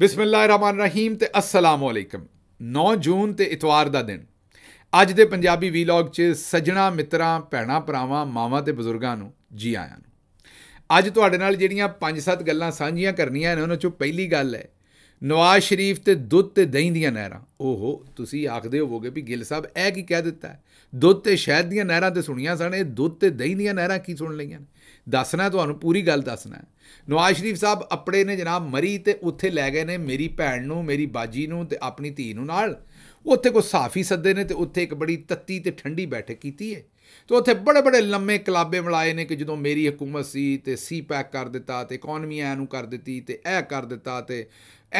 ਬਿਸਮਿਲ੍ਲਾਹਿਰਰਹਿਮਾਨਿਰਰਹੀਮ ਤੇ ਅਸਲਾਮ ਅਲੈਕਮ 9 ਜੂਨ ਤੇ ਇਤਵਾਰ ਦਾ ਦਿਨ ਅੱਜ ਦੇ ਪੰਜਾਬੀ ਵੀਲੌਗ 'ਚ ਸਜਣਾ ਮਿੱਤਰਾਂ ਭੈਣਾ ਭਰਾਵਾਂ ਮਾਵਾਂ ਤੇ ਬਜ਼ੁਰਗਾਂ ਨੂੰ ਜੀ ਆਇਆਂ ਨੂੰ ਅੱਜ ਤੁਹਾਡੇ ਨਾਲ ਜਿਹੜੀਆਂ 5-7 ਗੱਲਾਂ ਸਾਂਝੀਆਂ ਕਰਨੀਆਂ ਨੇ ਉਹਨਾਂ 'ਚੋਂ ਪਹਿਲੀ ਗੱਲ ਹੈ ਨਵਾਜ਼ ਸ਼ਰੀਫ ਤੇ ਦੁੱਧ ਤੇ ਦਹੀਂ ਦੀਆਂ ਨਹਿਰਾਂ ਓਹੋ ਤੁਸੀਂ ਆਖਦੇ ਹੋਵੋਗੇ ਵੀ ਗਿੱਲ ਸਾਹਿਬ ਇਹ ਕੀ ਕਹਿ ਦਿੱਤਾ ਦੁੱਧ ਤੇ ਸ਼ਹਿਦ ਦੀਆਂ ਨਹਿਰਾਂ ਤੇ ਸੁਣੀਆਂ ਸਨ ਇਹ ਦੁੱਧ ਤੇ ਦਹੀਂ ਦੀਆਂ ਨਹਿਰਾਂ ਕੀ ਸੁਣ ਲਈਆਂ ਨੇ ਦੱਸਣਾ ਤੁਹਾਨੂੰ ਪੂਰੀ ਗੱਲ ਦੱਸਣਾ ਨਵਾਜ਼ ਸ਼ਰੀਫ ਸਾਹਿਬ ਆਪਣੇ ਨੇ ਜਨਾਬ ਮਰੀ ਤੇ ਉੱਥੇ ਲੈ ਗਏ ਨੇ ਮੇਰੀ ਭੈਣ ਨੂੰ ਮੇਰੀ ਬਾਜੀ ਨੂੰ ਤੇ ਆਪਣੀ ਧੀ ਨੂੰ ਨਾਲ ਉੱਥੇ ਕੋ ਸਾਫੀ ਸੱਦੇ ਨੇ ਤੇ ਉੱਥੇ ਇੱਕ ਬੜੀ ਤੱਤੀ ਤੇ ਠੰਡੀ ਬੈਠਕ ਕੀਤੀ ਹੈ ਤੇ ਉੱਥੇ ਬੜੇ ਬੜੇ ਲੰਮੇ ਕਲਾਬੇ ਮਿਲਾਏ ਨੇ ਕਿ ਜਦੋਂ ਮੇਰੀ ਹਕੂਮਤ ਸੀ ਤੇ ਸੀ ਪੈਕ ਕਰ ਦਿੱਤਾ ਤੇ ਇਕਨੋਮੀ ਐ ਨੂੰ ਕਰ ਦਿੱਤੀ ਤੇ ਇਹ ਕਰ ਦਿੱਤਾ ਤੇ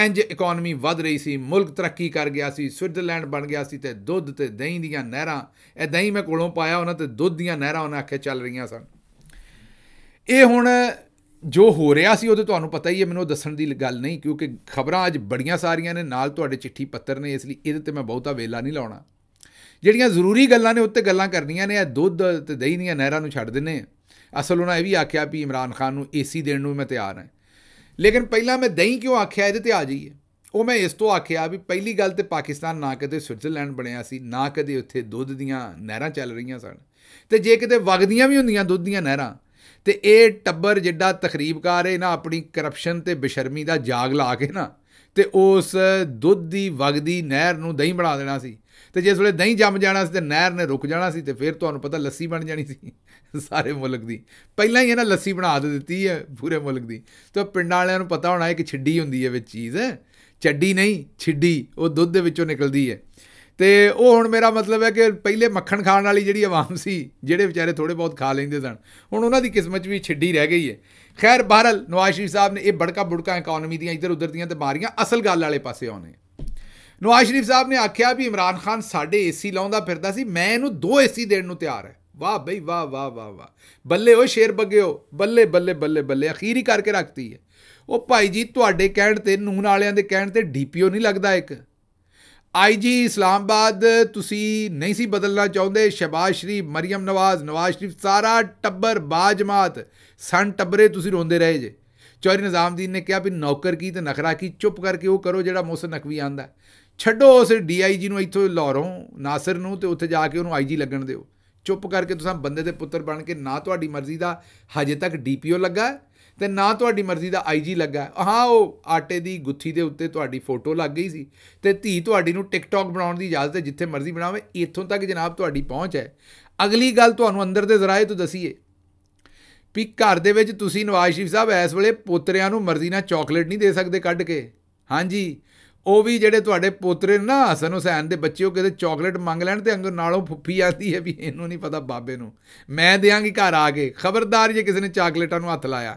ਇੰਜ ਇਕਨੋਮੀ ਵਧ ਰਹੀ ਸੀ ਮੁਲਕ ਤਰੱਕੀ ਕਰ ਗਿਆ ਸੀ ਸਵਿਟਜ਼ਰਲੈਂਡ ਬਣ ਗਿਆ ਸੀ ਤੇ ਦੁੱਧ ਤੇ ਦਹੀਂ ਦੀਆਂ ਨਹਿਰਾਂ ਇਹ ਦਹੀਂ ਮੈਂ ਕੋਲੋਂ ਪਾਇਆ ਉਹਨਾਂ ਤੇ ਦੁੱਧ ਦੀਆਂ ਨਹਿਰਾਂ ਉਹਨਾਂ ਅੱਖੇ ਚੱਲ ਰਹੀਆਂ ਸਨ ਇਹ ਹੁਣ ਜੋ ਹੋ ਰਿਹਾ ਸੀ ਉਹ ਤੇ ਤੁਹਾਨੂੰ ਪਤਾ ਹੀ ਹੈ ਮੈਨੂੰ ਦੱਸਣ ਦੀ ਗੱਲ ਨਹੀਂ ਕਿਉਂਕਿ ਖਬਰਾਂ ਅੱਜ ਬੜੀਆਂ ਸਾਰੀਆਂ ਨੇ ਨਾਲ ਤੁਹਾਡੇ ਚਿੱਠੀ ਪੱਤਰ ਨੇ ਇਸ ਲਈ ਇਹਦੇ ਤੇ ਮੈਂ ਬਹੁਤਾ ਵੇਲਾ ਨਹੀਂ ਲਾਉਣਾ ਜਿਹੜੀਆਂ ਜ਼ਰੂਰੀ ਗੱਲਾਂ ਨੇ ਉੱਤੇ ਗੱਲਾਂ ਕਰਨੀਆਂ ਨੇ ਇਹ ਦੁੱਧ ਤੇ ਦਹੀਂ ਦੀਆਂ ਨਹਿਰਾਂ ਨੂੰ ਛੱਡ ਦਿੰਨੇ ਅਸਲ ਉਹਨਾਂ ਇਹ ਵੀ ਆਖਿਆ ਵੀ ਇਮਰਾਨ ਖਾਨ ਨੂੰ ਏਸੀ ਦੇਣ ਨੂੰ ਮੈਂ ਤਿਆਰ ਹਾਂ ਲੇਕਿਨ ਪਹਿਲਾਂ ਮੈਂ ਦਹੀਂ ਕਿਉਂ ਆਖਿਆ ਇਹਦੇ ਤੇ ਆ ਜਾਈਏ ਉਹ ਮੈਂ ਇਸ ਤੋਂ ਆਖਿਆ ਵੀ ਪਹਿਲੀ ਗੱਲ ਤੇ ਪਾਕਿਸਤਾਨ ਨਾ ਕਦੇ ਸਵਿਟਜ਼ਰਲੈਂਡ ਬਣਿਆ ਸੀ ਨਾ ਕਦੇ ਉੱਥੇ ਦੁੱਧ ਦੀਆਂ ਨਹਿਰਾਂ ਚੱਲ ਰਹੀਆਂ ਸਨ ਤੇ ਜੇ ਕਿਤੇ ਵਗਦੀਆਂ ਵੀ ਹੁੰਦੀਆਂ ਦੁੱਧ ਦੀਆਂ ਨਹਿਰਾਂ ਤੇ ਇਹ ਟੱਬਰ ਜਿੱਡਾ ਤਖਰੀਬਕਾਰ ਹੈ ਨਾ ਆਪਣੀ ਕਰਪਸ਼ਨ ਤੇ ਬੇਸ਼ਰਮੀ ਦਾ ਜਾਗ ਲਾ ਕੇ ਨਾ ਤੇ ਉਸ ਦੁੱਧ ਦੀ ਵਗਦੀ ਨਹਿਰ ਨੂੰ ਦਹੀਂ ਬਣਾ ਦੇਣਾ ਸੀ ਤੇ ਜਿਸ ਵੇਲੇ ਦਹੀਂ ਜੰਮ ਜਾਣਾ ਸੀ ਤੇ ਨਹਿਰ ਨੇ ਰੁਕ ਜਾਣਾ ਸੀ ਤੇ ਫਿਰ ਤੁਹਾਨੂੰ ਪਤਾ ਲੱਸੀ ਬਣ ਜਾਣੀ ਸੀ ਸਾਰੇ ਮੁਲਕ ਦੀ ਪਹਿਲਾਂ ਹੀ ਇਹਨਾਂ ਲੱਸੀ ਬਣਾ ਦੇ ਦਿੱਤੀ ਹੈ ਪੂਰੇ ਮੁਲਕ ਦੀ ਤੇ ਪਿੰਡਾਂ ਵਾਲਿਆਂ ਨੂੰ ਪਤਾ ਹੋਣਾ ਹੈ ਕਿ ਛਿੱਡੀ ਹੁੰਦੀ ਹੈ ਵਿੱਚ ਚੀਜ਼ ਚੱਡੀ ਨਹੀਂ ਛਿੱਡੀ ਉਹ ਦੁੱਧ ਦੇ ਵਿੱਚੋਂ ਨਿਕਲਦੀ ਹੈ ਤੇ ਉਹ ਹੁਣ ਮੇਰਾ ਮਤਲਬ ਹੈ ਕਿ ਪਹਿਲੇ ਮੱਖਣ ਖਾਣ ਵਾਲੀ ਜਿਹੜੀ ਆਵਾਮ ਸੀ ਜਿਹੜੇ ਵਿਚਾਰੇ ਥੋੜੇ ਬਹੁਤ ਖਾ ਲੈਂਦੇ ਸਨ ਹੁਣ ਉਹਨਾਂ ਦੀ ਕਿਸਮਤ ਵੀ ਛਿੱਡੀ ਰਹਿ ਗਈ ਹੈ ਖੈਰ ਬਹਰਲ ਨਵਾਜ਼ ਸ਼ਰੀਫ ਸਾਹਿਬ ਨੇ ਇਹ ਬੜਕਾ ਬੁੜਕਾ ਇਕਨੋਮੀ ਦੀਆਂ ਇੱਧਰ ਉੱਧਰ ਦੀਆਂ ਤੇ ਮਾਰੀਆਂ ਅਸਲ ਗੱਲ ਵਾਲੇ ਪਾਸੇ ਆਉਣੇ ਨਵਾਜ਼ ਸ਼ਰੀਫ ਸਾਹਿਬ ਨੇ ਆਖਿਆ ਵੀ ਇਮਰਾਨ ਖਾਨ ਸਾਡੇ ਏਸੀ ਲਾਉਂਦਾ ਫਿਰਦਾ ਸੀ ਮੈਂ ਇਹਨੂੰ ਦੋ ਏਸੀ ਦੇਣ ਨੂੰ ਤਿਆਰ ਹੈ ਵਾਹ ਬਈ ਵਾਹ ਵਾਹ ਵਾਹ ਵਾਹ ਬੱਲੇ ਓਏ ਸ਼ੇਰ ਬੱਗਿਓ ਬੱਲੇ ਬੱਲੇ ਬੱਲੇ ਬੱਲੇ ਅਖੀਰੀ ਕਰਕੇ ਰੱਖਤੀ ਹੈ ਉਹ ਭਾਈ ਜੀ ਤੁਹਾਡੇ ਕਹਿਣ ਤੇ ਨੂਨ ਵਾਲਿਆਂ ਦੇ ਕਹਿਣ ਤੇ ਡੀਪੀਓ ਨਹੀਂ ਲੱਗਦਾ ਇੱਕ ਆਈਜੀ ਇਸਲਾਮਾਬਾਦ ਤੁਸੀਂ ਨਹੀਂ ਸੀ ਬਦਲਣਾ ਚਾਹੁੰਦੇ ਸ਼ਬਾਸ਼ ਸ਼ਰੀਫ ਮਰੀਮ ਨਵਾਜ਼ ਨਵਾਜ਼ ਸ਼ਰੀਫ ਸਾਰਾ ਟੱਬਰ ਬਾਜਮਾਤ ਸਨ ਟੱਬਰੇ ਤੁਸੀਂ ਰੋਂਦੇ ਰਹੇ ਜੇ ਚੌਰੀ ਨਿਜ਼ਾਮਦੀਨ ਨੇ ਕਿਹਾ ਵੀ ਨੌਕਰ ਕੀ ਤੇ ਨਖਰਾ ਕੀ ਚੁੱਪ ਕਰਕੇ ਉਹ ਕਰੋ ਜਿਹੜਾ ਮੋਸਨ ਨਕਵੀ ਆਂਦਾ ਛੱਡੋ ਉਸ ਡੀਆਈਜੀ ਨੂੰ ਇੱਥੋਂ ਲਾਹੌਰੋਂ ਨਾਸਰ ਨੂੰ ਤੇ ਉੱਥੇ ਜਾ ਕੇ ਉਹਨੂੰ ਆਈਜੀ ਲੱਗਣ ਦਿਓ ਚੁੱਪ ਕਰਕੇ ਤੁਸੀਂ ਬੰਦੇ ਦੇ ਪੁੱਤਰ ਬਣ ਕੇ ਨਾ ਤੁਹਾਡੀ ਮਰਜ਼ੀ ਦਾ ਹਜੇ ਤੱਕ ਡੀਪੀਓ ਲੱਗਾ ਤੇ ਨਾ ਤੁਹਾਡੀ ਮਰਜ਼ੀ ਦਾ ਆਈਜੀ ਲੱਗਾ ਹਾਂ ਉਹ ਆਟੇ ਦੀ ਗੁੱਥੀ ਦੇ ਉੱਤੇ ਤੁਹਾਡੀ ਫੋਟੋ ਲੱਗ ਗਈ ਸੀ ਤੇ ਧੀ ਤੁਹਾਡੀ ਨੂੰ ਟਿਕਟੌਕ ਬਣਾਉਣ ਦੀ ਇਜਾਜ਼ਤ ਹੈ ਜਿੱਥੇ ਮਰਜ਼ੀ ਬਣਾਵੇ ਇੱਥੋਂ ਤੱਕ ਜਨਾਬ ਤੁਹਾਡੀ ਪਹੁੰਚ ਹੈ ਅਗਲੀ ਗੱਲ ਤੁਹਾਨੂੰ ਅੰਦਰ ਦੇ ਜ਼ਰਾਏ ਤੋਂ ਦਸੀਏ ਵੀ ਘਰ ਦੇ ਵਿੱਚ ਤੁਸੀਂ ਨਵਾਜ਼ ਸ਼ਰੀਫ ਸਾਹਿਬ ਇਸ ਵੇਲੇ ਪੋਤਰਿਆਂ ਨੂੰ ਮਰਜ਼ੀ ਨਾਲ ਚਾਕਲੇਟ ਨਹੀਂ ਦੇ ਸਕਦੇ ਕੱਢ ਕੇ ਹਾਂਜੀ ਉਹ ਵੀ ਜਿਹੜੇ ਤੁਹਾਡੇ ਪੋਤਰੇ ਨਾ ਹਸਨ ਹੁਸੈਨ ਦੇ ਬੱਚੇ ਉਹ ਕਿਤੇ ਚਾਕਲੇਟ ਮੰਗ ਲੈਣ ਤੇ ਅੰਗੋਂ ਨਾਲੋਂ ਫੁੱਫੀ ਆਦੀ ਹੈ ਵੀ ਇਹਨੂੰ ਨਹੀਂ ਪਤਾ ਬਾਬੇ ਨੂੰ ਮੈਂ ਦੇਾਂਗੀ ਘਰ ਆ ਕੇ ਖਬਰਦਾਰ ਜੇ ਕਿਸੇ ਨੇ ਚਾਕਲੇਟਾਂ ਨੂੰ ਹੱਥ ਲਾਇਆ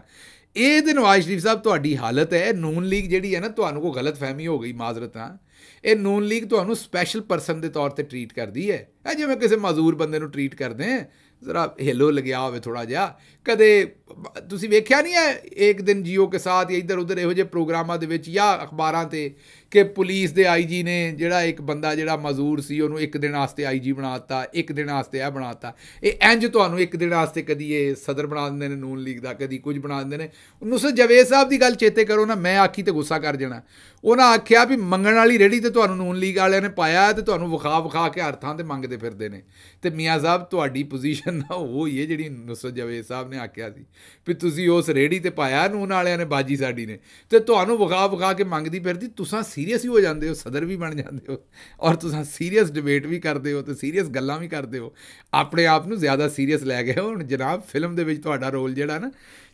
ਇਹ ਦਿਨ ਨਵਾਜ਼ ਸ਼ਰੀਫ ਸਾਹਿਬ ਤੁਹਾਡੀ ਹਾਲਤ ਹੈ ਨੂਨ ਲੀਗ ਜਿਹੜੀ ਹੈ ਨਾ ਤੁਹਾਨੂੰ ਕੋ ਫਹਿਮੀ ਹੋ ਗਈ ਮਾਜ਼ਰਤ ਨਾਲ ਇਹ ਨੂਨ ਲੀਗ ਤੁਹਾਨੂੰ ਸਪੈਸ਼ਲ ਪਰਸਨ ਦੇ ਤੌਰ ਤੇ ਟ੍ਰੀਟ ਕਰਦੀ ਹੈ ਜਿਵੇਂ ਕਿਸੇ ਮਜ਼ਦੂਰ ਬੰਦੇ ਨੂੰ ਟ੍ਰੀਟ ਕਰਦੇ ਜ਼ਰਾ ਹੈਲੋ ਲਗਿਆ ਹੋਵੇ ਥੋੜਾ ਜਿਹਾ ਕਦੇ ਤੁਸੀਂ ਵੇਖਿਆ ਨਹੀਂ ਹੈ ਇੱਕ ਦਿਨ ਜੀਓ ਕੇ ਸਾਥ ਜਾਂ ਇੱਧਰ ਉੱਧਰ ਇਹੋ ਜਿਹੇ ਪ੍ਰੋਗਰਾਮਾਂ ਦੇ ਵਿੱਚ ਜਾਂ ਅਖਬਾਰਾਂ ਤੇ ਕਿ ਪੁਲਿਸ ਦੇ ਆਈਜੀ ਨੇ ਜਿਹੜਾ ਇੱਕ ਬੰਦਾ ਜਿਹੜਾ ਮਜ਼ਦੂਰ ਸੀ ਉਹਨੂੰ ਇੱਕ ਦਿਨ ਵਾਸਤੇ ਆਈਜੀ ਬਣਾਤਾ ਇੱਕ ਦਿਨ ਵਾਸਤੇ ਆ ਬਣਾਤਾ ਇਹ ਇੰਜ ਤੁਹਾਨੂੰ ਇੱਕ ਦਿਨ ਵਾਸਤੇ ਕਦੀ ਇਹ ਸਦਰ ਬਣਾ ਦਿੰਦੇ ਨੇ ਨੂਨ ਲੀਗ ਦਾ ਕਦੀ ਕੁਝ ਬਣਾ ਦਿੰਦੇ ਨੇ ਨੁਸਰਤ ਜਵੇਦ ਸਾਹਿਬ ਦੀ ਗੱਲ ਚੇਤੇ ਕਰੋ ਨਾ ਮੈਂ ਆਖੀ ਤੇ ਗੁੱਸਾ ਕਰ ਜਾਣਾ ਉਹਨਾਂ ਆਖਿਆ ਵੀ ਮੰਗਣ ਵਾਲੀ ਰੇੜੀ ਤੇ ਤੁਹਾਨੂੰ ਨੂਨ ਲੀਗ ਵਾਲਿਆਂ ਨੇ ਪਾਇਆ ਤੇ ਤੁਹਾਨੂੰ ਵਿਖਾ ਵਿਖਾ ਕੇ ਹਰ ਥਾਂ ਤੇ ਮੰਗਦੇ ਫਿਰਦੇ ਨੇ ਤੇ ਮੀਆਂ ਸਾਹਿਬ ਤੁਹਾਡੀ ਪੋਜੀਸ਼ਨ ਨਾ ਉਹ ਹੀ ਹੈ ਜਿਹੜੀ ਨੁਸਰਤ ਜਵੇਦ ਸਾਹਿਬ ਨੇ ਆਖਿਆ ਸੀ ਵੀ ਤੁਸੀਂ ਉਸ ਰੇੜੀ ਤੇ ਪਾਇਆ ਨੂਨ ਵਾਲਿਆਂ ਨੇ ਬਾਜੀ ਸਾਡੀ ਨੇ ਤੇ ਤੁਹਾਨੂੰ ਵਗਾ ਵਗਾ ਕੇ ਮੰਗਦੀ ਫਿਰਦੀ ਤੁਸੀਂ ਸੀਰੀਅਸ ਹੀ ਹੋ ਜਾਂਦੇ ਹੋ ਸਦਰ ਵੀ ਬਣ ਜਾਂਦੇ ਹੋ ਔਰ ਤੁਸੀਂ ਸੀਰੀਅਸ ਡਿਬੇਟ ਵੀ ਕਰਦੇ ਹੋ ਤੇ ਸੀਰੀਅਸ ਗੱਲਾਂ ਵੀ ਕਰਦੇ ਹੋ ਆਪਣੇ ਆਪ ਨੂੰ ਜ਼ਿਆਦਾ ਸੀਰੀਅਸ ਲੈ ਗਏ ਹੋ ਹੁਣ ਜਨਾਬ ਫਿਲਮ ਦੇ ਵਿੱਚ ਤੁਹਾਡਾ ਰੋਲ ਜਿਹੜਾ ਨਾ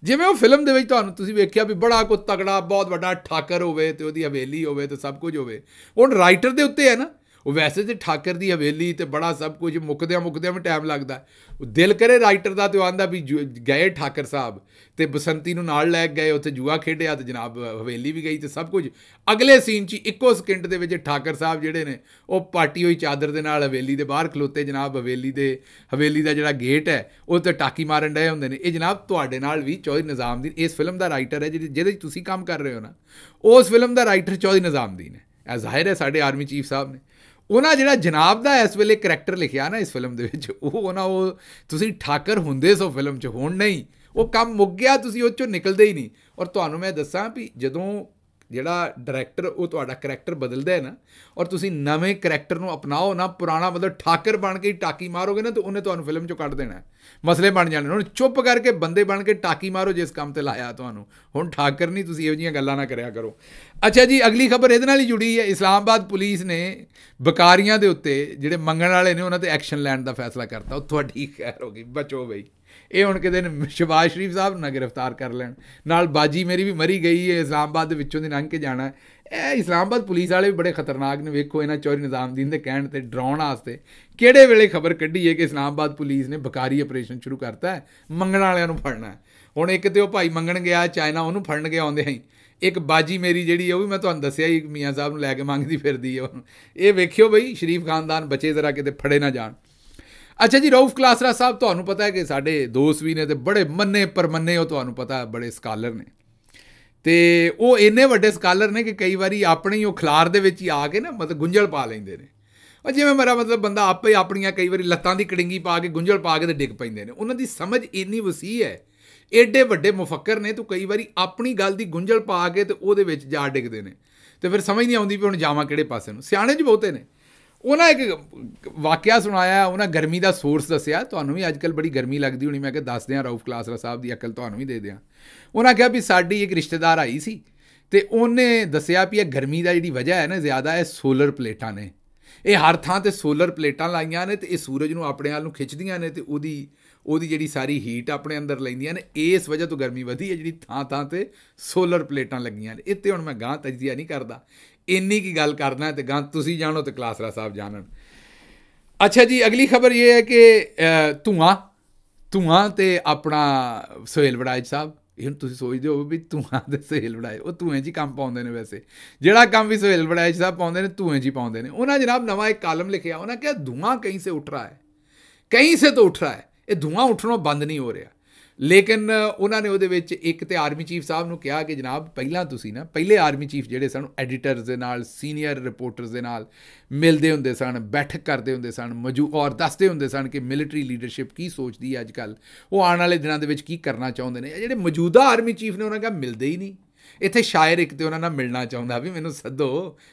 ਜਿਵੇਂ ਉਹ ਫਿਲਮ ਦੇ ਵਿੱਚ ਤੁਹਾਨੂੰ ਤੁਸੀਂ ਵੇਖਿਆ ਵੀ ਬੜਾ ਕੋ ਤਗੜਾ ਬਹੁਤ ਵੱਡਾ ਠਾਕਰ ਹੋਵੇ ਤੇ ਉਹਦੀ ਹਵੇਲੀ ਹੋਵੇ ਤੇ ਸਭ ਕੁਝ ਹੋਵੇ ਹੁਣ ਰਾਈਟਰ ਦੇ ਉੱਤੇ ਹੈ ਨਾ ਉਹ ਵੈਸੇ ਤੇ ਠਾਕਰ ਦੀ ਹਵੇਲੀ ਤੇ ਬੜਾ ਸਭ ਕੁਝ ਮੁੱਕਦਿਆਂ ਮੁੱਕਦਿਆਂ ਵੀ ਟਾਈਮ ਲੱਗਦਾ ਉਹ ਦਿਲ ਕਰੇ ਰਾਈਟਰ ਦਾ ਤੇ ਆਂਦਾ ਵੀ ਗਏ ਠਾਕਰ ਸਾਹਿਬ ਤੇ ਬਸੰਤੀ ਨੂੰ ਨਾਲ ਲੈ ਗਏ ਉੱਥੇ ਜੂਆ ਖੇਡਿਆ ਤੇ ਜਨਾਬ ਹਵੇਲੀ ਵੀ ਗਈ ਤੇ ਸਭ ਕੁਝ ਅਗਲੇ ਸੀਨ 'ਚ ਇੱਕੋ ਸਕਿੰਟ ਦੇ ਵਿੱਚ ਠਾਕਰ ਸਾਹਿਬ ਜਿਹੜੇ ਨੇ ਉਹ ਪਾਰਟੀ ਹੋਈ ਚਾਦਰ ਦੇ ਨਾਲ ਹਵੇਲੀ ਦੇ ਬਾਹਰ ਖਲੋਤੇ ਜਨਾਬ ਹਵੇਲੀ ਦੇ ਹਵੇਲੀ ਦਾ ਜਿਹੜਾ ਗੇਟ ਹੈ ਉਹ ਤੇ ਟਾਕੀ ਮਾਰਨ ਡਏ ਹੁੰਦੇ ਨੇ ਇਹ ਜਨਾਬ ਤੁਹਾਡੇ ਨਾਲ ਵੀ ਚੌਧਰੀ ਨਿਜ਼ਾਮਦੀਨ ਇਸ ਫਿਲਮ ਦਾ ਰਾਈਟਰ ਹੈ ਜਿਹਦੇ ਤੁਸੀਂ ਕੰਮ ਕਰ ਰਹੇ ਹੋ ਨਾ ਉਸ ਫਿਲਮ ਦਾ ਰਾਈਟਰ ਚੌਧਰੀ ਨਿਜ਼ਾਮਦੀਨ ਹੈ ਐ ਜ਼ਾਹਿਰ ਹੈ ਸਾਡੇ ਆਰਮੀ ਚੀਫ ਸਾਹਿਬ ਨੇ ਉਹਨਾਂ ਜਿਹੜਾ ਜਨਾਬ ਦਾ ਇਸ ਵੇਲੇ ਕੈਰੈਕਟਰ ਲਿਖਿਆ ਨਾ ਇਸ ਫਿਲਮ ਦੇ ਵਿੱਚ ਉਹ ਉਹਨਾਂ ਉਹ ਤੁਸੀਂ ਠਾਕਰ ਹੁੰਦੇ ਸੋ ਫਿਲਮ 'ਚ ਹੋਣ ਨਹੀਂ ਉਹ ਕੰਮ ਮੁੱਕ ਗਿਆ ਤੁਸੀਂ ਉਹ ਚੋਂ ਨਿਕਲਦੇ ਹੀ ਨਹੀਂ ਔਰ ਤੁਹਾਨੂੰ ਮੈਂ ਦੱਸਾਂ ਵੀ ਜਦੋਂ ਜਿਹੜਾ ਡਾਇਰੈਕਟਰ ਉਹ ਤੁਹਾਡਾ ਕੈਰੈਕਟਰ ਬਦਲਦਾ ਹੈ ਨਾ ਔਰ ਤੁਸੀਂ ਨਵੇਂ ਕੈਰੈਕਟਰ ਨੂੰ ਅਪਣਾਓ ਨਾ ਪੁਰਾਣਾ ਮਤਲਬ ਠਾਕਰ ਬਣ ਕੇ ਟਾਕੀ ਮਾਰੋਗੇ ਨਾ ਤਾਂ ਉਹਨੇ ਤੁਹਾਨੂੰ ਫਿਲਮ ਚੋਂ ਕੱਢ ਦੇਣਾ ਮਸਲੇ ਬਣ ਜਾਣੇ ਹੁਣ ਚੁੱਪ ਕਰਕੇ ਬੰਦੇ ਬਣ ਕੇ ਟਾਕੀ ਮਾਰੋ ਜਿਸ ਕੰਮ ਤੇ ਲਾਇਆ ਤੁਹਾਨੂੰ ਹੁਣ ਠਾਕਰ ਨਹੀਂ ਤੁਸੀਂ ਇਹੋ ਜੀਆਂ ਗੱਲਾਂ ਨਾ ਕਰਿਆ ਕਰੋ ਅੱਛਾ ਜੀ ਅਗਲੀ ਖਬਰ ਇਹਦੇ ਨਾਲ ਹੀ ਜੁੜੀ ਹੈ ਇਸਲਾਮਾਬਾਦ ਪੁਲਿਸ ਨੇ ਬਕਾਰੀਆਂ ਦੇ ਉੱਤੇ ਜਿਹੜੇ ਮੰਗਣ ਵਾਲੇ ਨੇ ਉਹਨਾਂ ਤੇ ਐਕਸ਼ਨ ਲੈਣ ਦਾ ਫੈਸਲਾ ਕਰਤਾ ਉਹ ਤੁਹਾਡੀ ਖੈਰ ਹੋ ਗਈ ਬਚੋ ਬਈ ਇਹ ਹੁਣ ਕਿਤੇ ਸ਼ਬਾਜ਼ ਸ਼ਰੀਫ ਸਾਹਿਬ ਨਾ ਗ੍ਰਿਫਤਾਰ ਕਰ ਲੈਣ ਨਾਲ ਬਾਜੀ ਮੇਰੀ ਵੀ ਮਰੀ ਗਈ ਹੈ ਇਸਲਾਮਾਬਾਦ ਦੇ ਵਿੱਚੋਂ ਦੀ ਲੰਘ ਕੇ ਜਾਣਾ ਇਹ ਇਸਲਾਮਾਬਾਦ ਪੁਲਿਸ ਵਾਲੇ ਵੀ ਬੜੇ ਖਤਰਨਾਕ ਨੇ ਵੇਖੋ ਇਹਨਾਂ ਚੋਰੀ ਨਿਜ਼ਾਮਦੀਨ ਦੇ ਕਹਿਣ ਤੇ ਡਰਾਉਣ ਵਾਸਤੇ ਕਿਹੜੇ ਵੇਲੇ ਖਬਰ ਕੱਢੀ ਹੈ ਕਿ ਇਸਲਾਮਾਬਾਦ ਪੁਲਿਸ ਨੇ ਬਕਾਰੀ ਆਪਰੇਸ਼ਨ ਸ਼ੁਰੂ ਕਰਤਾ ਹੈ ਮੰਗਣ ਵਾਲਿਆਂ ਨੂੰ ਫੜਨਾ ਹੁਣ ਇੱਕ ਤੇ ਉਹ ਭਾਈ ਮੰਗਣ ਗਿਆ ਚਾਈਨਾ ਉਹਨੂੰ ਫੜਨ ਗਿਆ ਆਉਂਦੇ ਆਂ ਇੱਕ ਬਾਜੀ ਮੇਰੀ ਜਿਹੜੀ ਉਹ ਵੀ ਮੈਂ ਤੁਹਾਨੂੰ ਦੱਸਿਆ ਹੀ ਮੀਆਂ ਸਾਹਿਬ ਨੂੰ ਲੈ ਕੇ ਮੰਗਦੀ ਫਿਰਦੀ ਹੈ ਇਹ ਵੇਖਿਓ ਬਈ ਸ਼ਰੀਫ ਖਾਨਦਾਨ ਬਚੇ ਜ਼ਰਾ ਕਿਤੇ ਫੜੇ ਨਾ ਜਾਣ ਅੱਛਾ ਜੀ ਰੌਫ ਕਲਾਸਰਾ ਸਾਹਿਬ ਤੁਹਾਨੂੰ ਪਤਾ ਹੈ ਕਿ ਸਾਡੇ ਦੋਸਤ ਵੀ ਨੇ ਤੇ ਬੜੇ ਮੰਨੇ ਪਰਮੰਨੇ ਉਹ ਤੁਹਾਨੂੰ ਪਤਾ ਬੜੇ ਸਕਾਲਰ ਨੇ ਤੇ ਉਹ ਇੰਨੇ ਵੱਡੇ ਸਕਾਲਰ ਨੇ ਕਿ ਕਈ ਵਾਰੀ ਆਪਣੇ ਹੀ ਉਹ ਖਲਾਰ ਦੇ ਵਿੱਚ ਹੀ ਆ ਕੇ ਨਾ ਮਤਲਬ ਗੁੰਝਲ ਪਾ ਲੈਂਦੇ ਨੇ ਉਹ ਜਿਵੇਂ ਮੇਰਾ ਮਤਲਬ ਬੰਦਾ ਆਪੇ ਆਪਣੀਆਂ ਕਈ ਵਾਰੀ ਲੱਤਾਂ ਦੀ ਕੜਿੰਗੀ ਪਾ ਕੇ ਗੁੰਝਲ ਪਾ ਕੇ ਤੇ ਡਿੱਗ ਪੈਂਦੇ ਨੇ ਉਹਨਾਂ ਦੀ ਸਮਝ ਇੰਨੀ ਵਸੀ ਹੈ ਐਡੇ ਵੱਡੇ ਮੁਫੱਕਰ ਨੇ ਤੂੰ ਕਈ ਵਾਰੀ ਆਪਣੀ ਗੱਲ ਦੀ ਗੁੰਝਲ ਪਾ ਕੇ ਤੇ ਉਹਦੇ ਵਿੱਚ ਜਾ ਡਿੱਗਦੇ ਨੇ ਤੇ ਫਿਰ ਸਮਝ ਨਹੀਂ ਆਉਂਦੀ ਵੀ ਹੁਣ ਜਾਵਾਂ ਕਿਹੜੇ ਪਾਸੇ ਨੂੰ ਸਿਆਣੇ ਜੀ ਬਹੁਤੇ ਨੇ ਉਹਨਾਂ ਇੱਕ ਵਾਕਿਆ ਸੁਣਾਇਆ ਉਹਨਾਂ ਗਰਮੀ ਦਾ ਸੋਰਸ ਦੱਸਿਆ ਤੁਹਾਨੂੰ ਵੀ ਅੱਜਕੱਲ ਬੜੀ ਗਰਮੀ ਲੱਗਦੀ ਹੋਣੀ ਮੈਂ ਕਿ ਦੱਸ ਦਿਆਂ ਰੌਫ ਕਲਾਸਰਾ ਸਾਹਿਬ ਦੀ ਅਕਲ ਤੁਹਾਨੂੰ ਵੀ ਦੇ ਦਿਆਂ ਉਹਨਾਂ ਕਿਹਾ ਵੀ ਸਾਡੀ ਇੱਕ ਰਿਸ਼ਤੇਦਾਰ ਆਈ ਸੀ ਤੇ ਉਹਨੇ ਦੱਸਿਆ ਵੀ ਇਹ ਗਰਮੀ ਦਾ ਜਿਹੜੀ ਵਜ੍ਹਾ ਹੈ ਨਾ ਜ਼ਿਆਦਾ ਹੈ ਸੋਲਰ ਪਲੇਟਾਂ ਨੇ ਇਹ ਹਰ ਥਾਂ ਤੇ ਸੋਲਰ ਪਲੇਟਾਂ ਲਾਈਆਂ ਨੇ ਤੇ ਇਹ ਸੂਰਜ ਨੂੰ ਆਪਣੇ ਵੱਲ ਨੂੰ ਖਿੱਚਦੀਆਂ ਨੇ ਤੇ ਉਹਦੀ ਉਹਦੀ ਜਿਹੜੀ ਸਾਰੀ ਹੀਟ ਆਪਣੇ ਅੰਦਰ ਲੈਂਦੀਆਂ ਨੇ ਇਸ ਵਜ੍ਹਾ ਤੋਂ ਗਰਮੀ ਵਧੀ ਹੈ ਜਿਹੜੀ ਥਾਂ ਥਾਂ ਤੇ ਸੋਲਰ ਪਲੇਟਾਂ ਲੱਗੀਆਂ ਨੇ ਇੱਥੇ ਹੁਣ ਮੈਂ ਗਾਂ ਤਜਦੀਆ ਨਹੀਂ ਕਰਦਾ ਇੰਨੀ ਕੀ ਗੱਲ ਕਰਨਾ ਤੇ ਗਾਂ ਤੁਸੀਂ ਜਾਣੋ ਤੇ ਕਲਾਸਰਾ ਸਾਹਿਬ ਜਾਣਨ ਅੱਛਾ ਜੀ ਅਗਲੀ ਖਬਰ ਇਹ ਹੈ ਕਿ ਧੂਆਂ ਧੂਆਂ ਤੇ ਆਪਣਾ ਸੁਹੇਲ ਵੜਾਇਜ ਸਾਹਿਬ ਇਹਨੂੰ ਤੁਸੀਂ ਸੋਚਦੇ ਹੋ ਵੀ ਧੂਆਂ ਦੇ ਸੁਹੇਲ ਵੜਾਇਜ ਉਹ ਧੂਏ ਜੀ ਕੰਮ ਪਾਉਂਦੇ ਨੇ ਵੈਸੇ ਜਿਹੜਾ ਕੰਮ ਵੀ ਸੁਹੇਲ ਵੜਾਇਜ ਸਾਹਿਬ ਪਾਉਂਦੇ ਨੇ ਧੂਏ ਜੀ ਪਾਉਂਦੇ ਨੇ ਉਹਨਾਂ ਜਨਾਬ ਨਵਾਂ ਇੱਕ ਕਾਲਮ ਲਿਖਿਆ ਉਹਨਾਂ ਕਿਹਾ ਧੂਆਂ ਕਹੀਂ ਸੇ ਉੱਠ ਰਹਾ ਹੈ ਕਹੀਂ ਸੇ ਤਾਂ ਉੱਠ ਰਹਾ ਹੈ ਇਹ ਧੂਆਂ ਉੱਠਣੋਂ ਬੰਦ ਨਹੀਂ ਹੋ ਰਿਹਾ ਲੇਕਿਨ ਉਹਨਾਂ ਨੇ ਉਹਦੇ ਵਿੱਚ ਇੱਕ ਤੇ ਆਰਮੀ ਚੀਫ ਸਾਹਿਬ ਨੂੰ ਕਿਹਾ ਕਿ ਜਨਾਬ ਪਹਿਲਾਂ ਤੁਸੀਂ ਨਾ ਪਹਿਲੇ ਆਰਮੀ ਚੀਫ ਜਿਹੜੇ ਸਨ ਐਡੀਟਰਸ ਦੇ ਨਾਲ ਸੀਨੀਅਰ ਰਿਪੋਰਟਰਸ ਦੇ ਨਾਲ ਮਿਲਦੇ ਹੁੰਦੇ ਸਨ ਬੈਠਕ ਕਰਦੇ ਹੁੰਦੇ ਸਨ ਮਜੂ ਔਰ ਦੱਸਦੇ ਹੁੰਦੇ ਸਨ ਕਿ ਮਿਲਟਰੀ ਲੀਡਰਸ਼ਿਪ ਕੀ ਸੋਚਦੀ ਹੈ ਅੱਜ ਕੱਲ ਉਹ ਆਉਣ ਵਾਲੇ ਦਿਨਾਂ ਦੇ ਵਿੱਚ ਕੀ ਕਰਨਾ ਚਾਹੁੰਦੇ ਨੇ ਜਿਹੜੇ ਮੌਜੂਦਾ ਆਰਮੀ ਚੀਫ ਨੇ ਉਹਨਾਂ ਕਹਾ ਮਿਲਦੇ ਹੀ ਨਹੀਂ ਇੱਥੇ ਸ਼ਾਇਰ ਇੱਕ ਤੇ ਉਹਨਾਂ ਨਾਲ ਮਿਲਣਾ ਚਾਹੁੰਦਾ ਵੀ ਮੈਨੂੰ ਸੱਦੋ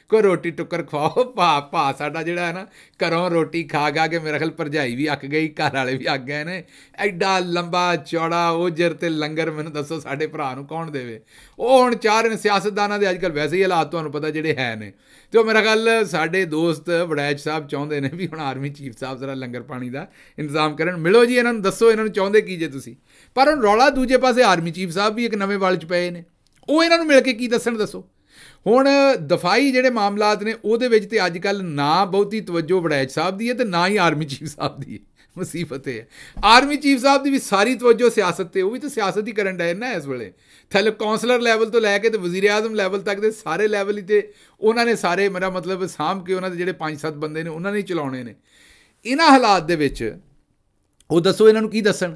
ਕੋਈ ਰੋਟੀ ਟੁੱਕਰ ਖਵਾਓ ਭਾ ਭਾ ਸਾਡਾ ਜਿਹੜਾ ਹੈ ਨਾ ਘਰੋਂ ਰੋਟੀ ਖਾ ਗਾ ਕੇ ਮੇਰੇ ਖਲ ਪਰਜਾਈ ਵੀ ਅੱਕ ਗਈ ਘਰ ਵਾਲੇ ਵੀ ਅੱਕ ਗਏ ਨੇ ਐਡਾ ਲੰਬਾ ਚੌੜਾ ਉਜਰ ਤੇ ਲੰਗਰ ਮੈਨੂੰ ਦੱਸੋ ਸਾਡੇ ਭਰਾ ਨੂੰ ਕੌਣ ਦੇਵੇ ਉਹ ਹੁਣ ਚਾਰ ਨੇ ਸਿਆਸਤਦਾਨਾਂ ਦੇ ਅੱਜਕੱਲ ਵੈਸੇ ਹੀ ਹਾਲਾਤ ਤੁਹਾਨੂੰ ਪਤਾ ਜਿਹੜੇ ਹੈ ਨੇ ਤੇ ਮੇਰੇ ਖਲ ਸਾਡੇ ਦੋਸਤ ਵੜੈਚ ਸਾਹਿਬ ਚਾਹੁੰਦੇ ਨੇ ਵੀ ਹੁਣ ਆਰਮੀ ਚੀਫ ਸਾਹਿਬ ਜ਼ਰਾ ਲੰਗਰ ਪਾਣੀ ਦਾ ਇੰਤਜ਼ਾਮ ਕਰਨ ਮਿਲੋ ਜੀ ਇਹਨਾਂ ਨੂੰ ਦੱਸੋ ਇਹਨਾਂ ਨੂੰ ਚਾਹੁੰਦੇ ਕੀ ਜੇ ਤੁਸੀਂ ਪਰ ਹੁਣ ਰੌਲਾ ਦੂਜੇ ਪਾਸੇ ਆਰਮੀ ਚੀਫ ਸਾਹਿਬ ਵੀ ਇੱਕ ਨਵੇਂ ਵਾਲ ਚ ਪਏ ਨੇ ਉਹ ਇਹਨਾਂ ਨੂੰ ਮਿਲ ਕੇ ਕੀ ਦੱਸਣ ਦੱਸੋ ਹੁਣ ਦਫਾਈ ਜਿਹੜੇ ਮਾਮਲਾਤ ਨੇ ਉਹਦੇ ਵਿੱਚ ਤੇ ਅੱਜ ਕੱਲ ਨਾ ਬਹੁਤੀ ਤਵੱਜੋ ਵੜੈਚ ਸਾਹਿਬ ਦੀ ਹੈ ਤੇ ਨਾ ਹੀ ਆਰਮੀ ਚੀਫ ਸਾਹਿਬ ਦੀ ਹੈ ਮੁਸੀਬਤ ਹੈ ਆਰਮੀ ਚੀਫ ਸਾਹਿਬ ਦੀ ਵੀ ਸਾਰੀ ਤਵੱਜੋ ਸਿਆਸਤ ਤੇ ਉਹ ਵੀ ਤਾਂ ਸਿਆਸਤ ਹੀ ਕਰਨ ਡਾਇਰ ਨਾ ਇਸ ਵੇਲੇ ਥੱਲੇ ਕਾਉਂਸਲਰ ਲੈਵਲ ਤੋਂ ਲੈ ਕੇ ਤੇ ਵਜ਼ੀਰ ਆਜ਼ਮ ਲੈਵਲ ਤੱਕ ਦੇ ਸਾਰੇ ਲੈਵਲ ਹੀ ਤੇ ਉਹਨਾਂ ਨੇ ਸਾਰੇ ਮੇਰਾ ਮਤਲਬ ਸਾਹਮ ਕੇ ਉਹਨਾਂ ਦੇ ਜਿਹੜੇ 5-7 ਬੰਦੇ ਨੇ ਉਹਨਾਂ ਨੇ ਚਲਾਉਣੇ ਨੇ ਇਹਨਾਂ ਹਾਲਾਤ ਦੇ ਵਿੱਚ ਉਹ ਦੱਸੋ ਇਹਨਾਂ ਨੂੰ ਕੀ ਦੱਸਣ